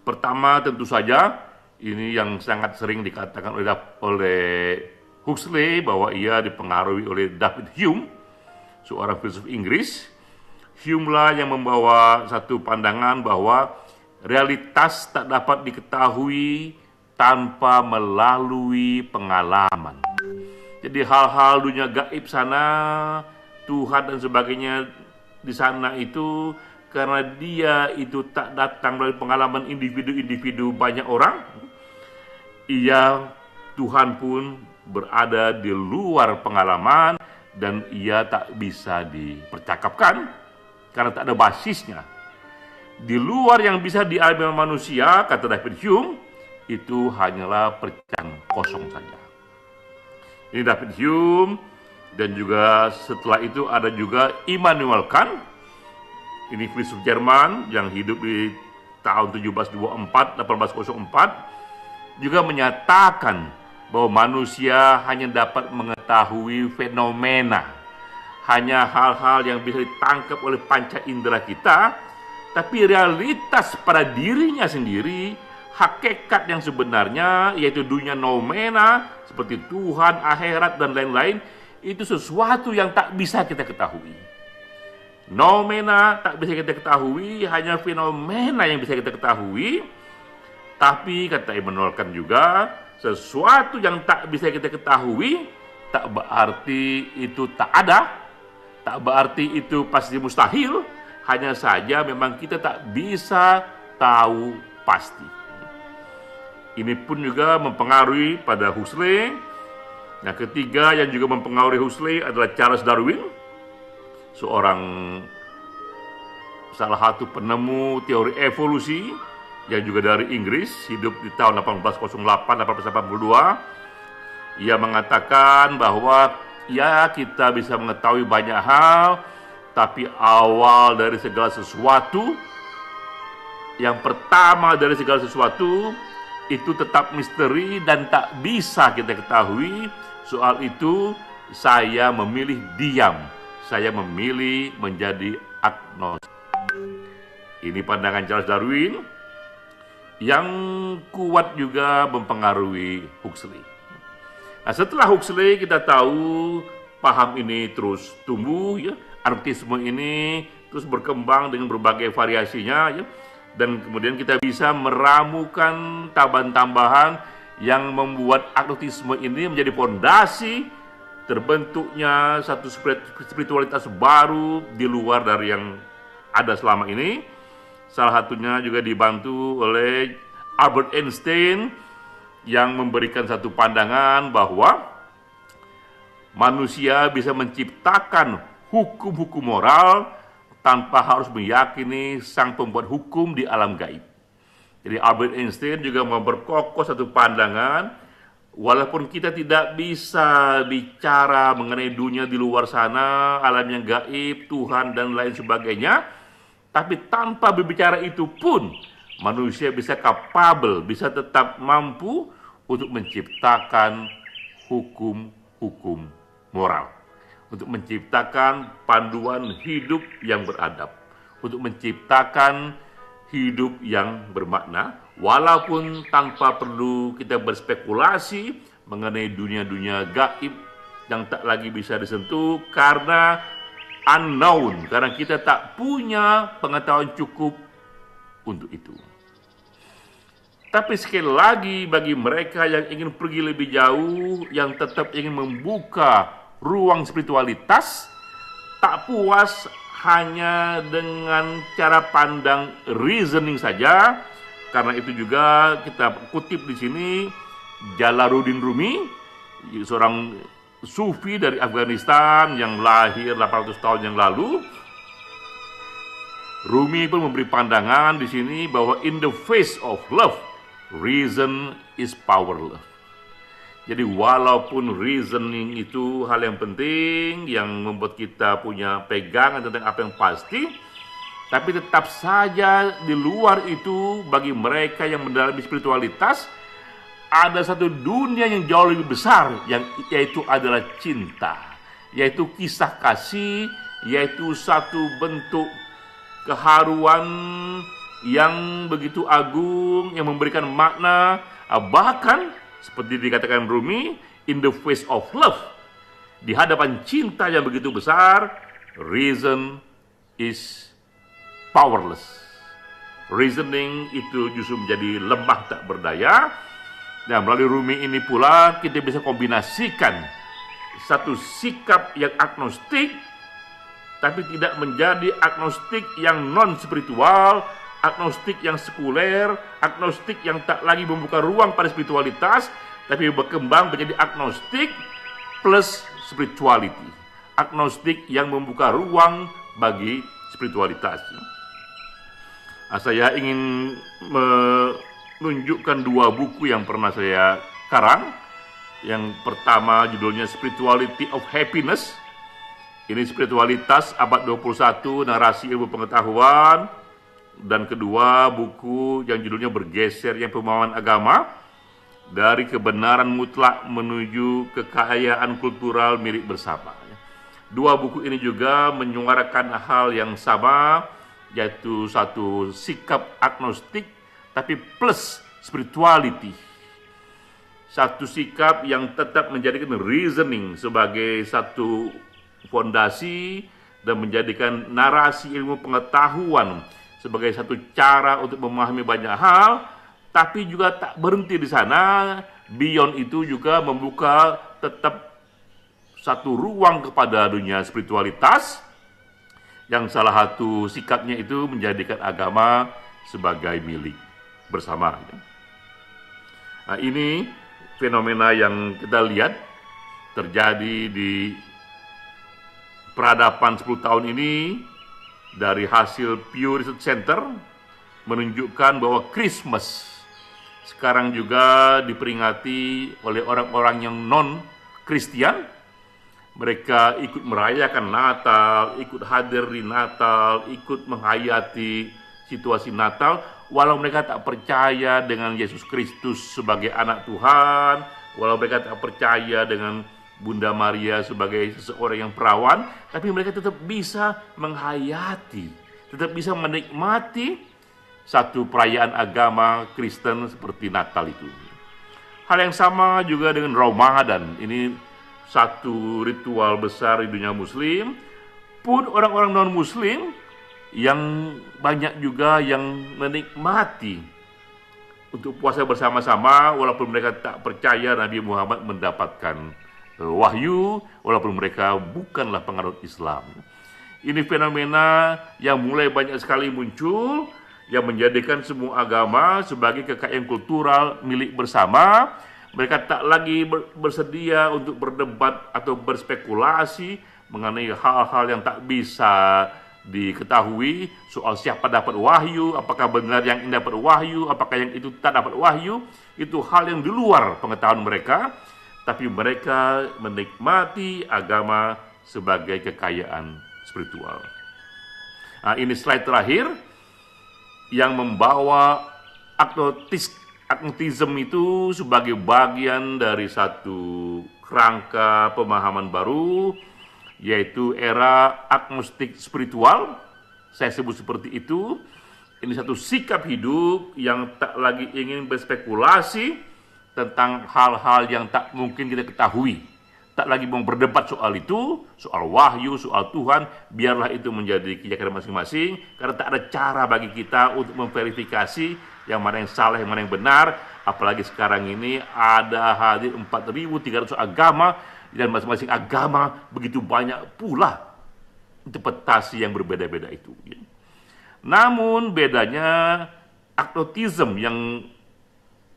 Pertama tentu saja ini yang sangat sering dikatakan oleh, oleh Huxley bahwa ia dipengaruhi oleh David Hume, seorang filsuf Inggris. Hume lah yang membawa satu pandangan bahwa realitas tak dapat diketahui tanpa melalui pengalaman. Jadi hal-hal dunia gaib sana, Tuhan dan sebagainya di sana itu karena dia itu tak datang dari pengalaman individu-individu banyak orang, ia Tuhan pun berada di luar pengalaman dan ia tak bisa dipercakapkan karena tak ada basisnya. Di luar yang bisa dialami manusia, kata David Hume, itu hanyalah percang kosong saja. Ini David Hume, dan juga setelah itu ada juga Immanuel Kant, ini filsuf Jerman yang hidup di tahun 1724 1804 juga menyatakan bahwa manusia hanya dapat mengetahui fenomena hanya hal-hal yang bisa ditangkap oleh panca indera kita tapi realitas pada dirinya sendiri hakikat yang sebenarnya yaitu dunia nomena seperti Tuhan, akhirat dan lain-lain itu sesuatu yang tak bisa kita ketahui. Nomena tak bisa kita ketahui, hanya fenomena yang bisa kita ketahui. Tapi kata Immanuel Kant juga, sesuatu yang tak bisa kita ketahui tak berarti itu tak ada, tak berarti itu pasti mustahil, hanya saja memang kita tak bisa tahu pasti. Ini pun juga mempengaruhi pada Huxley. Nah ketiga yang juga mempengaruhi Huxley adalah Charles Darwin seorang salah satu penemu teori evolusi yang juga dari Inggris, hidup di tahun 1808 1882. Ia mengatakan bahwa ya kita bisa mengetahui banyak hal, tapi awal dari segala sesuatu yang pertama dari segala sesuatu itu tetap misteri dan tak bisa kita ketahui. Soal itu saya memilih diam saya memilih menjadi agnost. Ini pandangan Charles Darwin yang kuat juga mempengaruhi Huxley. Nah, setelah Huxley kita tahu paham ini terus tumbuh ya, artisme ini terus berkembang dengan berbagai variasinya ya. dan kemudian kita bisa meramukan taban tambahan yang membuat agnostisme ini menjadi fondasi terbentuknya satu spiritualitas baru di luar dari yang ada selama ini. Salah satunya juga dibantu oleh Albert Einstein yang memberikan satu pandangan bahwa manusia bisa menciptakan hukum-hukum moral tanpa harus meyakini sang pembuat hukum di alam gaib. Jadi Albert Einstein juga memperkokoh satu pandangan Walaupun kita tidak bisa bicara mengenai dunia di luar sana, alam yang gaib, Tuhan dan lain sebagainya, tapi tanpa berbicara itu pun manusia bisa kapabel, bisa tetap mampu untuk menciptakan hukum-hukum moral, untuk menciptakan panduan hidup yang beradab, untuk menciptakan hidup yang bermakna, walaupun tanpa perlu kita berspekulasi mengenai dunia-dunia gaib yang tak lagi bisa disentuh karena unknown, karena kita tak punya pengetahuan cukup untuk itu. Tapi sekali lagi bagi mereka yang ingin pergi lebih jauh, yang tetap ingin membuka ruang spiritualitas, tak puas hanya dengan cara pandang reasoning saja, karena itu juga kita kutip di sini Jalaluddin Rumi, seorang sufi dari Afghanistan yang lahir 800 tahun yang lalu. Rumi pun memberi pandangan di sini bahwa in the face of love, reason is power love Jadi walaupun reasoning itu hal yang penting yang membuat kita punya pegangan tentang apa yang pasti, tapi tetap saja di luar itu bagi mereka yang mendalami spiritualitas ada satu dunia yang jauh lebih besar yang yaitu adalah cinta, yaitu kisah kasih, yaitu satu bentuk keharuan yang begitu agung yang memberikan makna eh, bahkan seperti dikatakan Rumi in the face of love di hadapan cinta yang begitu besar reason is powerless. Reasoning itu justru menjadi lemah tak berdaya. Nah, melalui Rumi ini pula kita bisa kombinasikan satu sikap yang agnostik tapi tidak menjadi agnostik yang non spiritual, agnostik yang sekuler, agnostik yang tak lagi membuka ruang pada spiritualitas, tapi berkembang menjadi agnostik plus spirituality. Agnostik yang membuka ruang bagi spiritualitas. Ah, saya ingin menunjukkan dua buku yang pernah saya karang. Yang pertama judulnya Spirituality of Happiness. Ini spiritualitas abad 21, narasi ilmu pengetahuan. Dan kedua buku yang judulnya Bergeser yang Pemahaman Agama dari kebenaran mutlak menuju kekayaan kultural milik bersama. Dua buku ini juga menyuarakan hal yang sama, yaitu satu sikap agnostik tapi plus spirituality. Satu sikap yang tetap menjadikan reasoning sebagai satu fondasi dan menjadikan narasi ilmu pengetahuan sebagai satu cara untuk memahami banyak hal, tapi juga tak berhenti di sana. Beyond itu juga membuka tetap satu ruang kepada dunia spiritualitas, yang salah satu sikapnya itu menjadikan agama sebagai milik bersama. Ya. Nah, ini fenomena yang kita lihat terjadi di peradaban 10 tahun ini dari hasil Pew Research Center menunjukkan bahwa Christmas sekarang juga diperingati oleh orang-orang yang non-Kristian mereka ikut merayakan Natal, ikut hadir di Natal, ikut menghayati situasi Natal, walau mereka tak percaya dengan Yesus Kristus sebagai anak Tuhan, walau mereka tak percaya dengan Bunda Maria sebagai seseorang yang perawan, tapi mereka tetap bisa menghayati, tetap bisa menikmati satu perayaan agama Kristen seperti Natal itu. Hal yang sama juga dengan Ramadan. Ini satu ritual besar di dunia muslim pun orang-orang non muslim yang banyak juga yang menikmati untuk puasa bersama-sama walaupun mereka tak percaya Nabi Muhammad mendapatkan eh, wahyu walaupun mereka bukanlah pengaruh Islam. Ini fenomena yang mulai banyak sekali muncul yang menjadikan semua agama sebagai kekayaan kultural milik bersama mereka tak lagi bersedia untuk berdebat atau berspekulasi mengenai hal-hal yang tak bisa diketahui soal siapa dapat wahyu, apakah benar yang ini dapat wahyu, apakah yang itu tak dapat wahyu, itu hal yang di luar pengetahuan mereka, tapi mereka menikmati agama sebagai kekayaan spiritual. Nah, ini slide terakhir yang membawa agnostik Agnetism itu sebagai bagian dari satu kerangka pemahaman baru yaitu era agnostik spiritual. Saya sebut seperti itu. Ini satu sikap hidup yang tak lagi ingin berspekulasi tentang hal-hal yang tak mungkin kita ketahui tak lagi mau berdebat soal itu, soal wahyu, soal Tuhan, biarlah itu menjadi keyakinan masing-masing, karena tak ada cara bagi kita untuk memverifikasi yang mana yang salah, yang mana yang benar, apalagi sekarang ini ada hadir 4.300 agama, dan masing-masing agama begitu banyak pula interpretasi yang berbeda-beda itu. Ya. Namun bedanya aknotism yang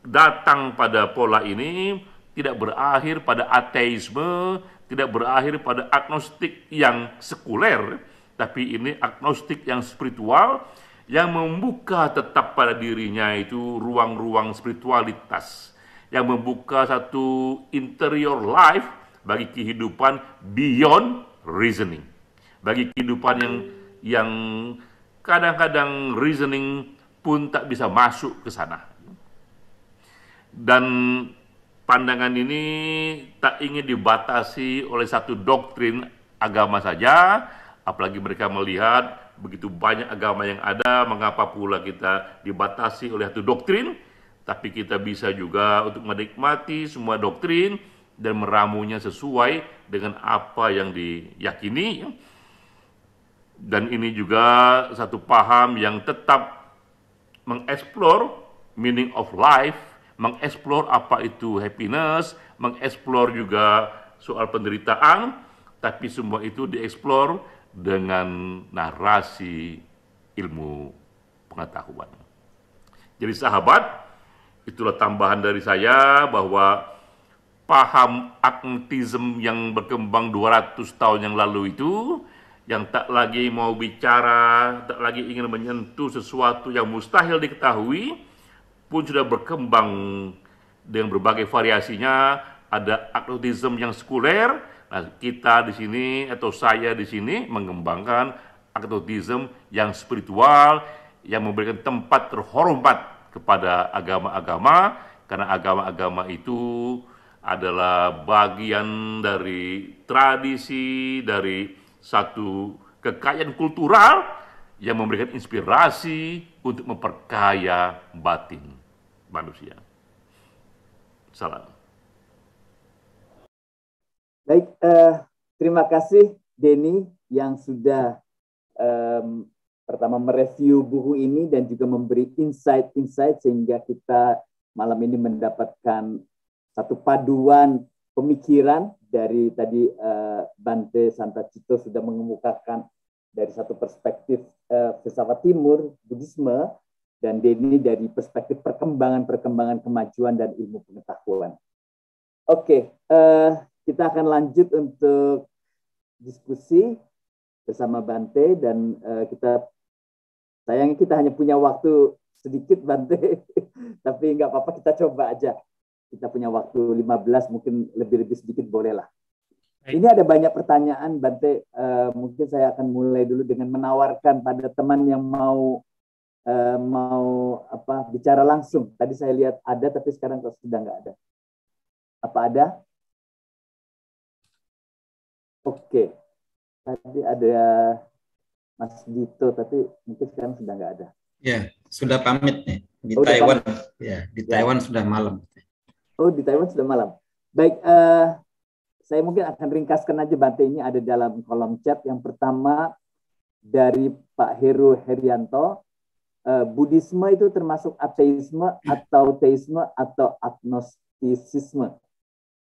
datang pada pola ini tidak berakhir pada ateisme, tidak berakhir pada agnostik yang sekuler, tapi ini agnostik yang spiritual yang membuka tetap pada dirinya itu ruang-ruang spiritualitas yang membuka satu interior life bagi kehidupan beyond reasoning. Bagi kehidupan yang yang kadang-kadang reasoning pun tak bisa masuk ke sana. Dan pandangan ini tak ingin dibatasi oleh satu doktrin agama saja, apalagi mereka melihat begitu banyak agama yang ada, mengapa pula kita dibatasi oleh satu doktrin? Tapi kita bisa juga untuk menikmati semua doktrin dan meramunya sesuai dengan apa yang diyakini. Dan ini juga satu paham yang tetap mengeksplor meaning of life mengeksplor apa itu happiness, mengeksplor juga soal penderitaan, tapi semua itu dieksplor dengan narasi ilmu pengetahuan. Jadi sahabat, itulah tambahan dari saya bahwa paham agnetism yang berkembang 200 tahun yang lalu itu yang tak lagi mau bicara, tak lagi ingin menyentuh sesuatu yang mustahil diketahui, pun sudah berkembang dengan berbagai variasinya. Ada agnotism yang sekuler. Nah, kita di sini atau saya di sini mengembangkan agnotism yang spiritual yang memberikan tempat terhormat kepada agama-agama karena agama-agama itu adalah bagian dari tradisi dari satu kekayaan kultural yang memberikan inspirasi untuk memperkaya batin manusia. Salam. Baik, eh, terima kasih Denny yang sudah eh, pertama mereview buku ini dan juga memberi insight-insight sehingga kita malam ini mendapatkan satu paduan pemikiran dari tadi eh, Bante Cito sudah mengemukakan dari satu perspektif eh, filsafat timur Buddhisme dan ini dari perspektif perkembangan-perkembangan kemajuan dan ilmu pengetahuan. Oke, uh, kita akan lanjut untuk diskusi bersama Bante dan uh, kita sayangnya kita hanya punya waktu sedikit Bante, tapi nggak apa-apa kita coba aja. Kita punya waktu 15 mungkin lebih-lebih sedikit bolehlah. Ini ada banyak pertanyaan Bante, uh, mungkin saya akan mulai dulu dengan menawarkan pada teman yang mau Eh, mau apa bicara langsung. Tadi saya lihat ada, tapi sekarang sudah nggak ada. Apa ada? Oke. Tadi ada Mas Dito, tapi mungkin sekarang sudah nggak ada. Ya, sudah pamit nih di oh, Taiwan. Pamit. Ya, di ya. Taiwan sudah malam. Oh, di Taiwan sudah malam. Baik, uh, saya mungkin akan ringkaskan aja Bante ini ada dalam kolom chat. Yang pertama dari Pak Heru Herianto uh, Buddhisme itu termasuk ateisme atau teisme atau agnostisisme.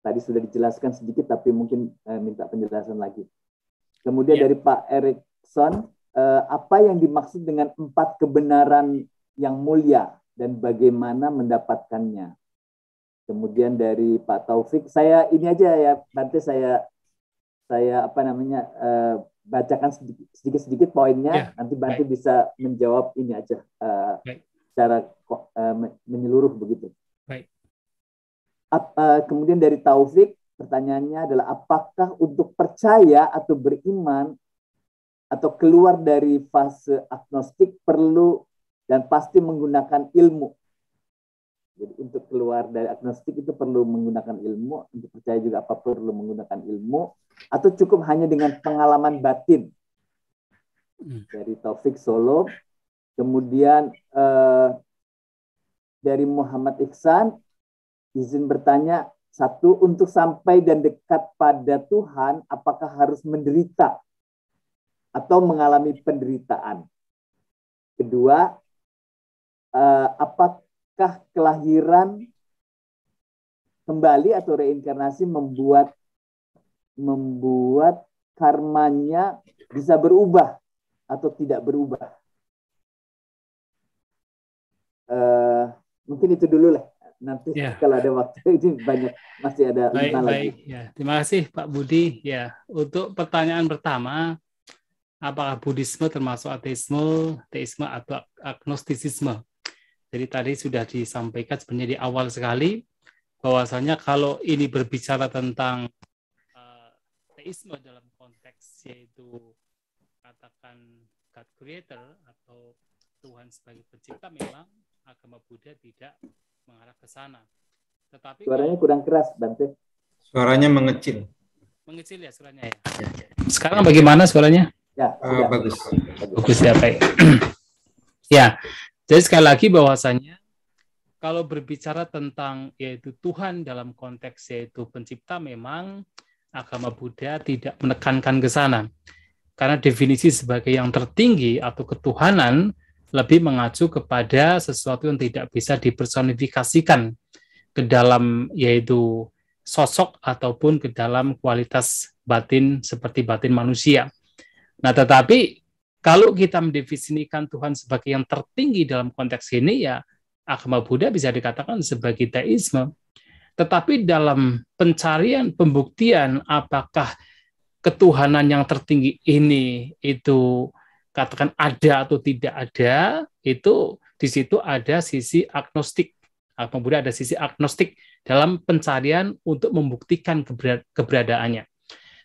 Tadi sudah dijelaskan sedikit, tapi mungkin uh, minta penjelasan lagi. Kemudian ya. dari Pak Erikson, uh, eh, apa yang dimaksud dengan empat kebenaran yang mulia dan bagaimana mendapatkannya? Kemudian dari Pak Taufik, saya ini aja ya, nanti saya saya apa namanya uh, bacakan sedikit-sedikit poinnya, yeah. nanti Bantu right. bisa menjawab ini aja uh, eh, right. secara uh, menyeluruh begitu. Right. Ap, uh, kemudian dari Taufik, pertanyaannya adalah apakah untuk percaya atau beriman atau keluar dari fase agnostik perlu dan pasti menggunakan ilmu jadi untuk keluar dari agnostik itu perlu menggunakan ilmu, untuk percaya juga apa perlu menggunakan ilmu, atau cukup hanya dengan pengalaman batin hmm. dari Taufik Solo, kemudian eh, dari Muhammad Iksan, izin bertanya satu untuk sampai dan dekat pada Tuhan, apakah harus menderita atau mengalami penderitaan? Kedua, eh, apa apakah kelahiran kembali atau reinkarnasi membuat membuat karmanya bisa berubah atau tidak berubah. Uh, mungkin itu dulu lah. Nanti ya. kalau ada waktu ini banyak masih ada baik, lima baik. lagi. Ya, terima kasih Pak Budi. Ya, untuk pertanyaan pertama, apakah Budisme termasuk ateisme, teisme atau agnostisisme? Jadi tadi sudah disampaikan sebenarnya di awal sekali bahwasanya kalau ini berbicara tentang uh, teisme dalam konteks yaitu katakan God Creator atau Tuhan sebagai pencipta memang agama Buddha tidak mengarah ke sana. Tetapi suaranya kurang keras, Bante. Suaranya mengecil. Mengecil ya suaranya ya. ya. Sekarang bagaimana suaranya? Ya, uh, ya. bagus. Bagus ya, baik. ya. Jadi sekali lagi bahwasanya kalau berbicara tentang yaitu Tuhan dalam konteks yaitu pencipta memang agama Buddha tidak menekankan ke sana. Karena definisi sebagai yang tertinggi atau ketuhanan lebih mengacu kepada sesuatu yang tidak bisa dipersonifikasikan ke dalam yaitu sosok ataupun ke dalam kualitas batin seperti batin manusia. Nah, tetapi kalau kita mendefinisikan Tuhan sebagai yang tertinggi dalam konteks ini, ya agama Buddha bisa dikatakan sebagai teisme. Tetapi dalam pencarian pembuktian apakah ketuhanan yang tertinggi ini itu katakan ada atau tidak ada, itu di situ ada sisi agnostik. Agama Buddha ada sisi agnostik dalam pencarian untuk membuktikan keberadaannya.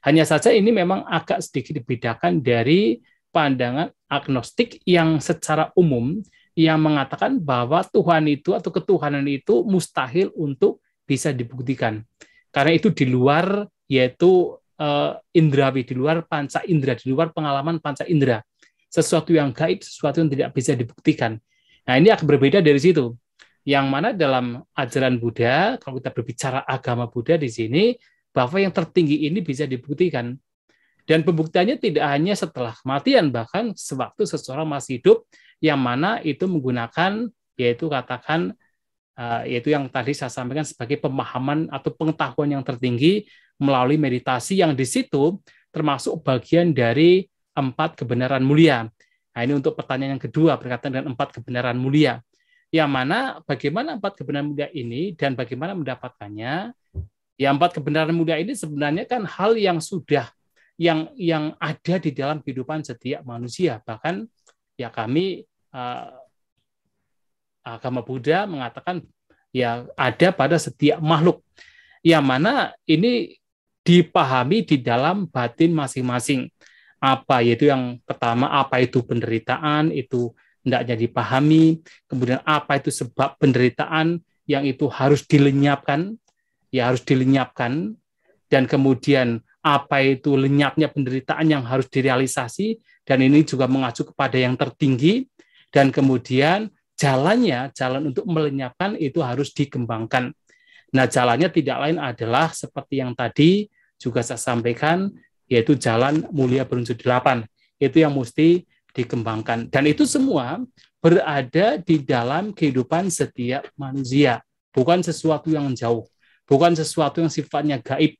Hanya saja ini memang agak sedikit dibedakan dari pandangan agnostik yang secara umum yang mengatakan bahwa Tuhan itu atau ketuhanan itu mustahil untuk bisa dibuktikan. Karena itu di luar yaitu uh, eh, indrawi, di luar panca indera, di luar pengalaman panca indera. Sesuatu yang gaib, sesuatu yang tidak bisa dibuktikan. Nah, ini akan berbeda dari situ. Yang mana dalam ajaran Buddha, kalau kita berbicara agama Buddha di sini, bahwa yang tertinggi ini bisa dibuktikan. Dan pembuktiannya tidak hanya setelah kematian, bahkan sewaktu seseorang masih hidup, yang mana itu menggunakan, yaitu katakan, eh, yaitu yang tadi saya sampaikan sebagai pemahaman atau pengetahuan yang tertinggi melalui meditasi yang di situ termasuk bagian dari empat kebenaran mulia. Nah, ini untuk pertanyaan yang kedua berkaitan dengan empat kebenaran mulia. Yang mana bagaimana empat kebenaran mulia ini dan bagaimana mendapatkannya? Ya, empat kebenaran mulia ini sebenarnya kan hal yang sudah yang yang ada di dalam kehidupan setiap manusia. Bahkan ya kami uh, agama Buddha mengatakan ya ada pada setiap makhluk. Yang mana ini dipahami di dalam batin masing-masing. Apa yaitu yang pertama apa itu penderitaan itu hendaknya dipahami, kemudian apa itu sebab penderitaan yang itu harus dilenyapkan, ya harus dilenyapkan dan kemudian apa itu lenyapnya penderitaan yang harus direalisasi dan ini juga mengacu kepada yang tertinggi dan kemudian jalannya jalan untuk melenyapkan itu harus dikembangkan. Nah, jalannya tidak lain adalah seperti yang tadi juga saya sampaikan yaitu jalan mulia berunsur delapan. Itu yang mesti dikembangkan. Dan itu semua berada di dalam kehidupan setiap manusia, bukan sesuatu yang jauh, bukan sesuatu yang sifatnya gaib,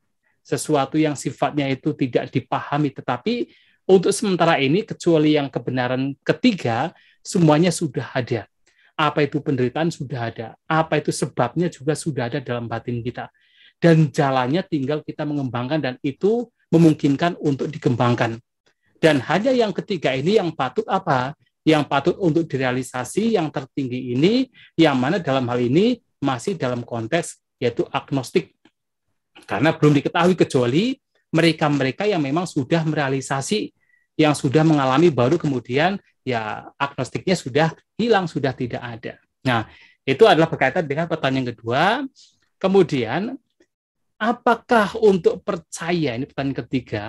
sesuatu yang sifatnya itu tidak dipahami tetapi untuk sementara ini kecuali yang kebenaran ketiga semuanya sudah ada apa itu penderitaan sudah ada apa itu sebabnya juga sudah ada dalam batin kita dan jalannya tinggal kita mengembangkan dan itu memungkinkan untuk dikembangkan dan hanya yang ketiga ini yang patut apa yang patut untuk direalisasi yang tertinggi ini yang mana dalam hal ini masih dalam konteks yaitu agnostik karena belum diketahui kecuali mereka-mereka yang memang sudah merealisasi yang sudah mengalami baru kemudian ya agnostiknya sudah hilang, sudah tidak ada. Nah, itu adalah berkaitan dengan pertanyaan kedua. Kemudian, apakah untuk percaya, ini pertanyaan ketiga,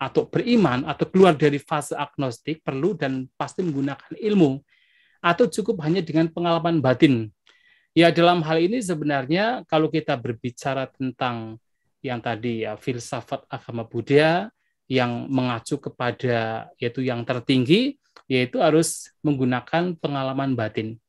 atau beriman, atau keluar dari fase agnostik, perlu dan pasti menggunakan ilmu, atau cukup hanya dengan pengalaman batin? Ya dalam hal ini sebenarnya kalau kita berbicara tentang yang tadi ya filsafat agama Buddha yang mengacu kepada yaitu yang tertinggi yaitu harus menggunakan pengalaman batin.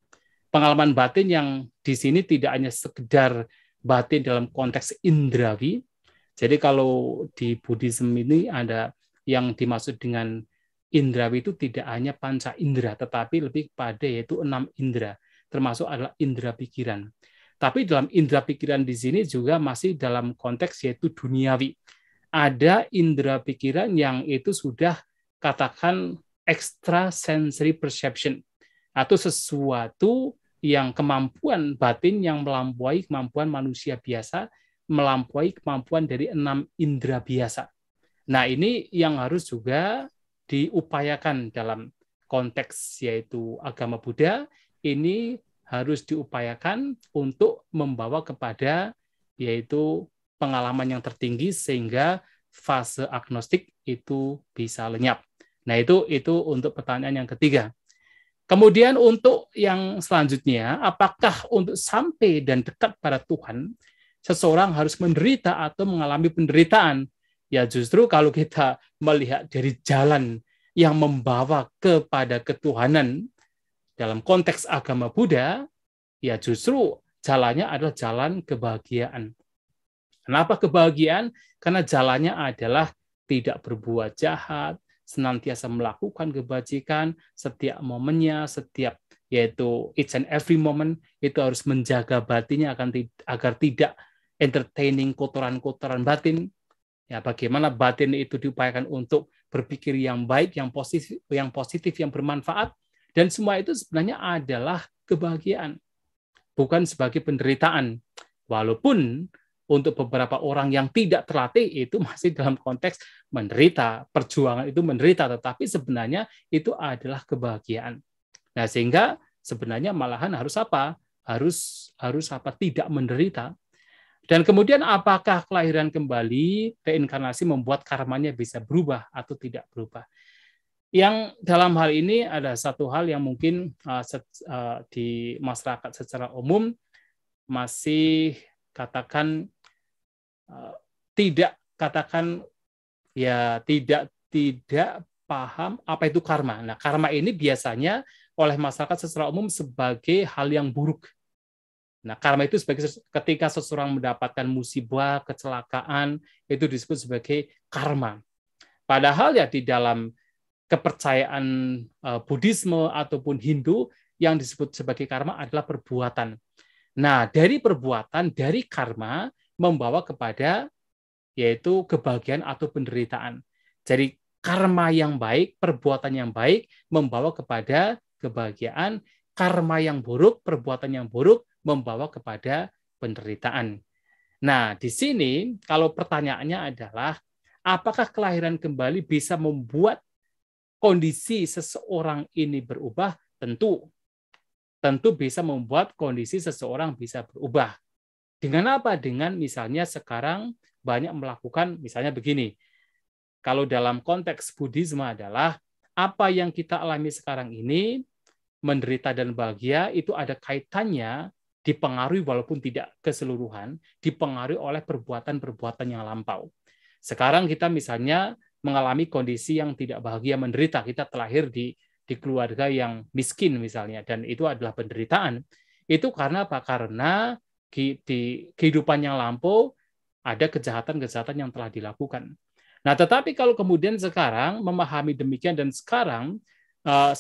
Pengalaman batin yang di sini tidak hanya sekedar batin dalam konteks indrawi. Jadi kalau di Buddhism ini ada yang dimaksud dengan indrawi itu tidak hanya panca indera tetapi lebih pada yaitu enam indera termasuk adalah indera pikiran. Tapi dalam indera pikiran di sini juga masih dalam konteks yaitu duniawi. Ada indera pikiran yang itu sudah katakan extrasensory perception atau sesuatu yang kemampuan batin yang melampaui kemampuan manusia biasa, melampaui kemampuan dari enam indera biasa. Nah, ini yang harus juga diupayakan dalam konteks yaitu agama Buddha ini harus diupayakan untuk membawa kepada yaitu pengalaman yang tertinggi sehingga fase agnostik itu bisa lenyap. Nah, itu itu untuk pertanyaan yang ketiga. Kemudian untuk yang selanjutnya, apakah untuk sampai dan dekat pada Tuhan, seseorang harus menderita atau mengalami penderitaan? Ya justru kalau kita melihat dari jalan yang membawa kepada ketuhanan, dalam konteks agama Buddha, ya justru jalannya adalah jalan kebahagiaan. Kenapa kebahagiaan? Karena jalannya adalah tidak berbuat jahat, senantiasa melakukan kebajikan setiap momennya, setiap yaitu each and every moment itu harus menjaga batinnya akan agar tidak entertaining kotoran-kotoran batin. Ya, bagaimana batin itu diupayakan untuk berpikir yang baik, yang positif, yang positif, yang bermanfaat, dan semua itu sebenarnya adalah kebahagiaan, bukan sebagai penderitaan. Walaupun untuk beberapa orang yang tidak terlatih itu masih dalam konteks menderita, perjuangan itu menderita, tetapi sebenarnya itu adalah kebahagiaan. Nah, sehingga sebenarnya malahan harus apa? Harus harus apa? Tidak menderita, dan kemudian apakah kelahiran kembali, reinkarnasi membuat karmanya bisa berubah atau tidak berubah? yang dalam hal ini ada satu hal yang mungkin uh, uh, di masyarakat secara umum masih katakan uh, tidak katakan ya tidak tidak paham apa itu karma. Nah, karma ini biasanya oleh masyarakat secara umum sebagai hal yang buruk. Nah, karma itu sebagai ketika seseorang mendapatkan musibah, kecelakaan, itu disebut sebagai karma. Padahal ya di dalam kepercayaan eh, Buddhisme ataupun Hindu yang disebut sebagai karma adalah perbuatan. Nah, dari perbuatan dari karma membawa kepada yaitu kebahagiaan atau penderitaan. Jadi karma yang baik, perbuatan yang baik membawa kepada kebahagiaan, karma yang buruk, perbuatan yang buruk membawa kepada penderitaan. Nah, di sini kalau pertanyaannya adalah apakah kelahiran kembali bisa membuat kondisi seseorang ini berubah, tentu tentu bisa membuat kondisi seseorang bisa berubah. Dengan apa? Dengan misalnya sekarang banyak melakukan misalnya begini. Kalau dalam konteks Buddhisme adalah apa yang kita alami sekarang ini menderita dan bahagia itu ada kaitannya dipengaruhi walaupun tidak keseluruhan, dipengaruhi oleh perbuatan-perbuatan yang lampau. Sekarang kita misalnya mengalami kondisi yang tidak bahagia menderita kita terlahir di di keluarga yang miskin misalnya dan itu adalah penderitaan itu karena apa karena di, di kehidupan yang lampau ada kejahatan-kejahatan yang telah dilakukan nah tetapi kalau kemudian sekarang memahami demikian dan sekarang uh,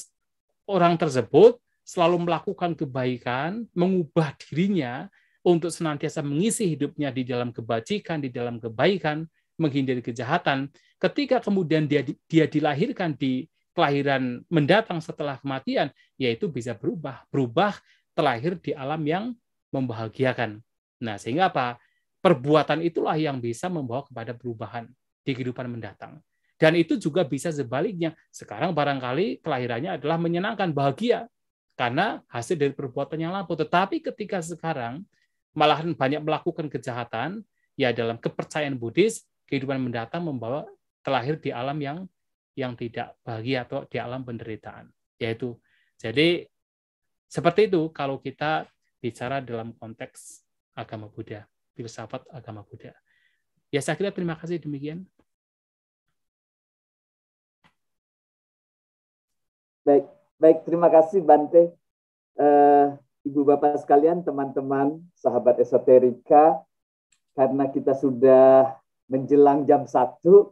orang tersebut selalu melakukan kebaikan mengubah dirinya untuk senantiasa mengisi hidupnya di dalam kebajikan di dalam kebaikan menghindari kejahatan ketika kemudian dia dia dilahirkan di kelahiran mendatang setelah kematian, yaitu bisa berubah, berubah terlahir di alam yang membahagiakan. Nah, sehingga apa? Perbuatan itulah yang bisa membawa kepada perubahan di kehidupan mendatang. Dan itu juga bisa sebaliknya. Sekarang barangkali kelahirannya adalah menyenangkan, bahagia. Karena hasil dari perbuatan yang lampau. Tetapi ketika sekarang malahan banyak melakukan kejahatan, ya dalam kepercayaan Buddhis, kehidupan mendatang membawa terlahir di alam yang yang tidak bahagia atau di alam penderitaan yaitu jadi seperti itu kalau kita bicara dalam konteks agama Buddha filsafat agama Buddha ya saya kira terima kasih demikian baik baik terima kasih Bante uh, Ibu Bapak sekalian teman-teman sahabat esoterika karena kita sudah menjelang jam satu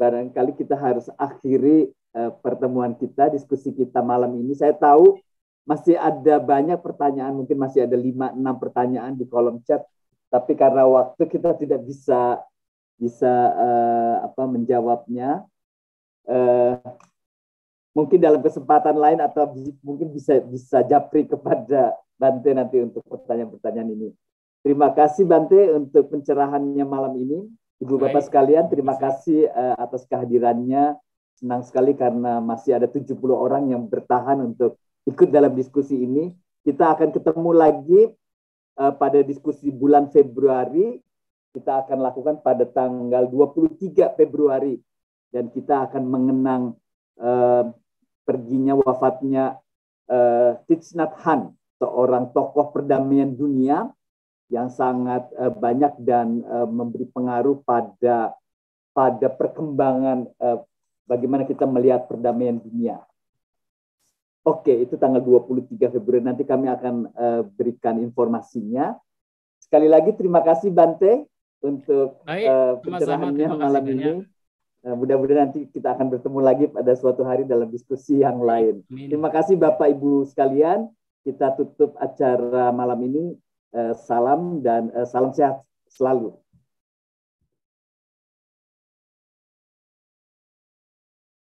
barangkali kita harus akhiri uh, pertemuan kita, diskusi kita malam ini. Saya tahu masih ada banyak pertanyaan, mungkin masih ada 5 6 pertanyaan di kolom chat, tapi karena waktu kita tidak bisa bisa uh, apa menjawabnya. Uh, mungkin dalam kesempatan lain atau mungkin bisa bisa japri kepada Bante nanti untuk pertanyaan-pertanyaan ini. Terima kasih Bante untuk pencerahannya malam ini. Ibu Bapak sekalian, terima kasih uh, atas kehadirannya. Senang sekali karena masih ada 70 orang yang bertahan untuk ikut dalam diskusi ini. Kita akan ketemu lagi uh, pada diskusi bulan Februari. Kita akan lakukan pada tanggal 23 Februari dan kita akan mengenang uh, perginya wafatnya uh, Thich Nhat seorang tokoh perdamaian dunia yang sangat uh, banyak dan uh, memberi pengaruh pada pada perkembangan uh, bagaimana kita melihat perdamaian dunia. Oke, itu tanggal 23 Februari nanti kami akan uh, berikan informasinya. Sekali lagi terima kasih Bante untuk Baik, uh, pencerahannya malam ini. Mudah-mudahan nanti kita akan bertemu lagi pada suatu hari dalam diskusi yang lain. Amin. Terima kasih Bapak Ibu sekalian. Kita tutup acara malam ini. Eh, salam dan eh, salam sehat selalu.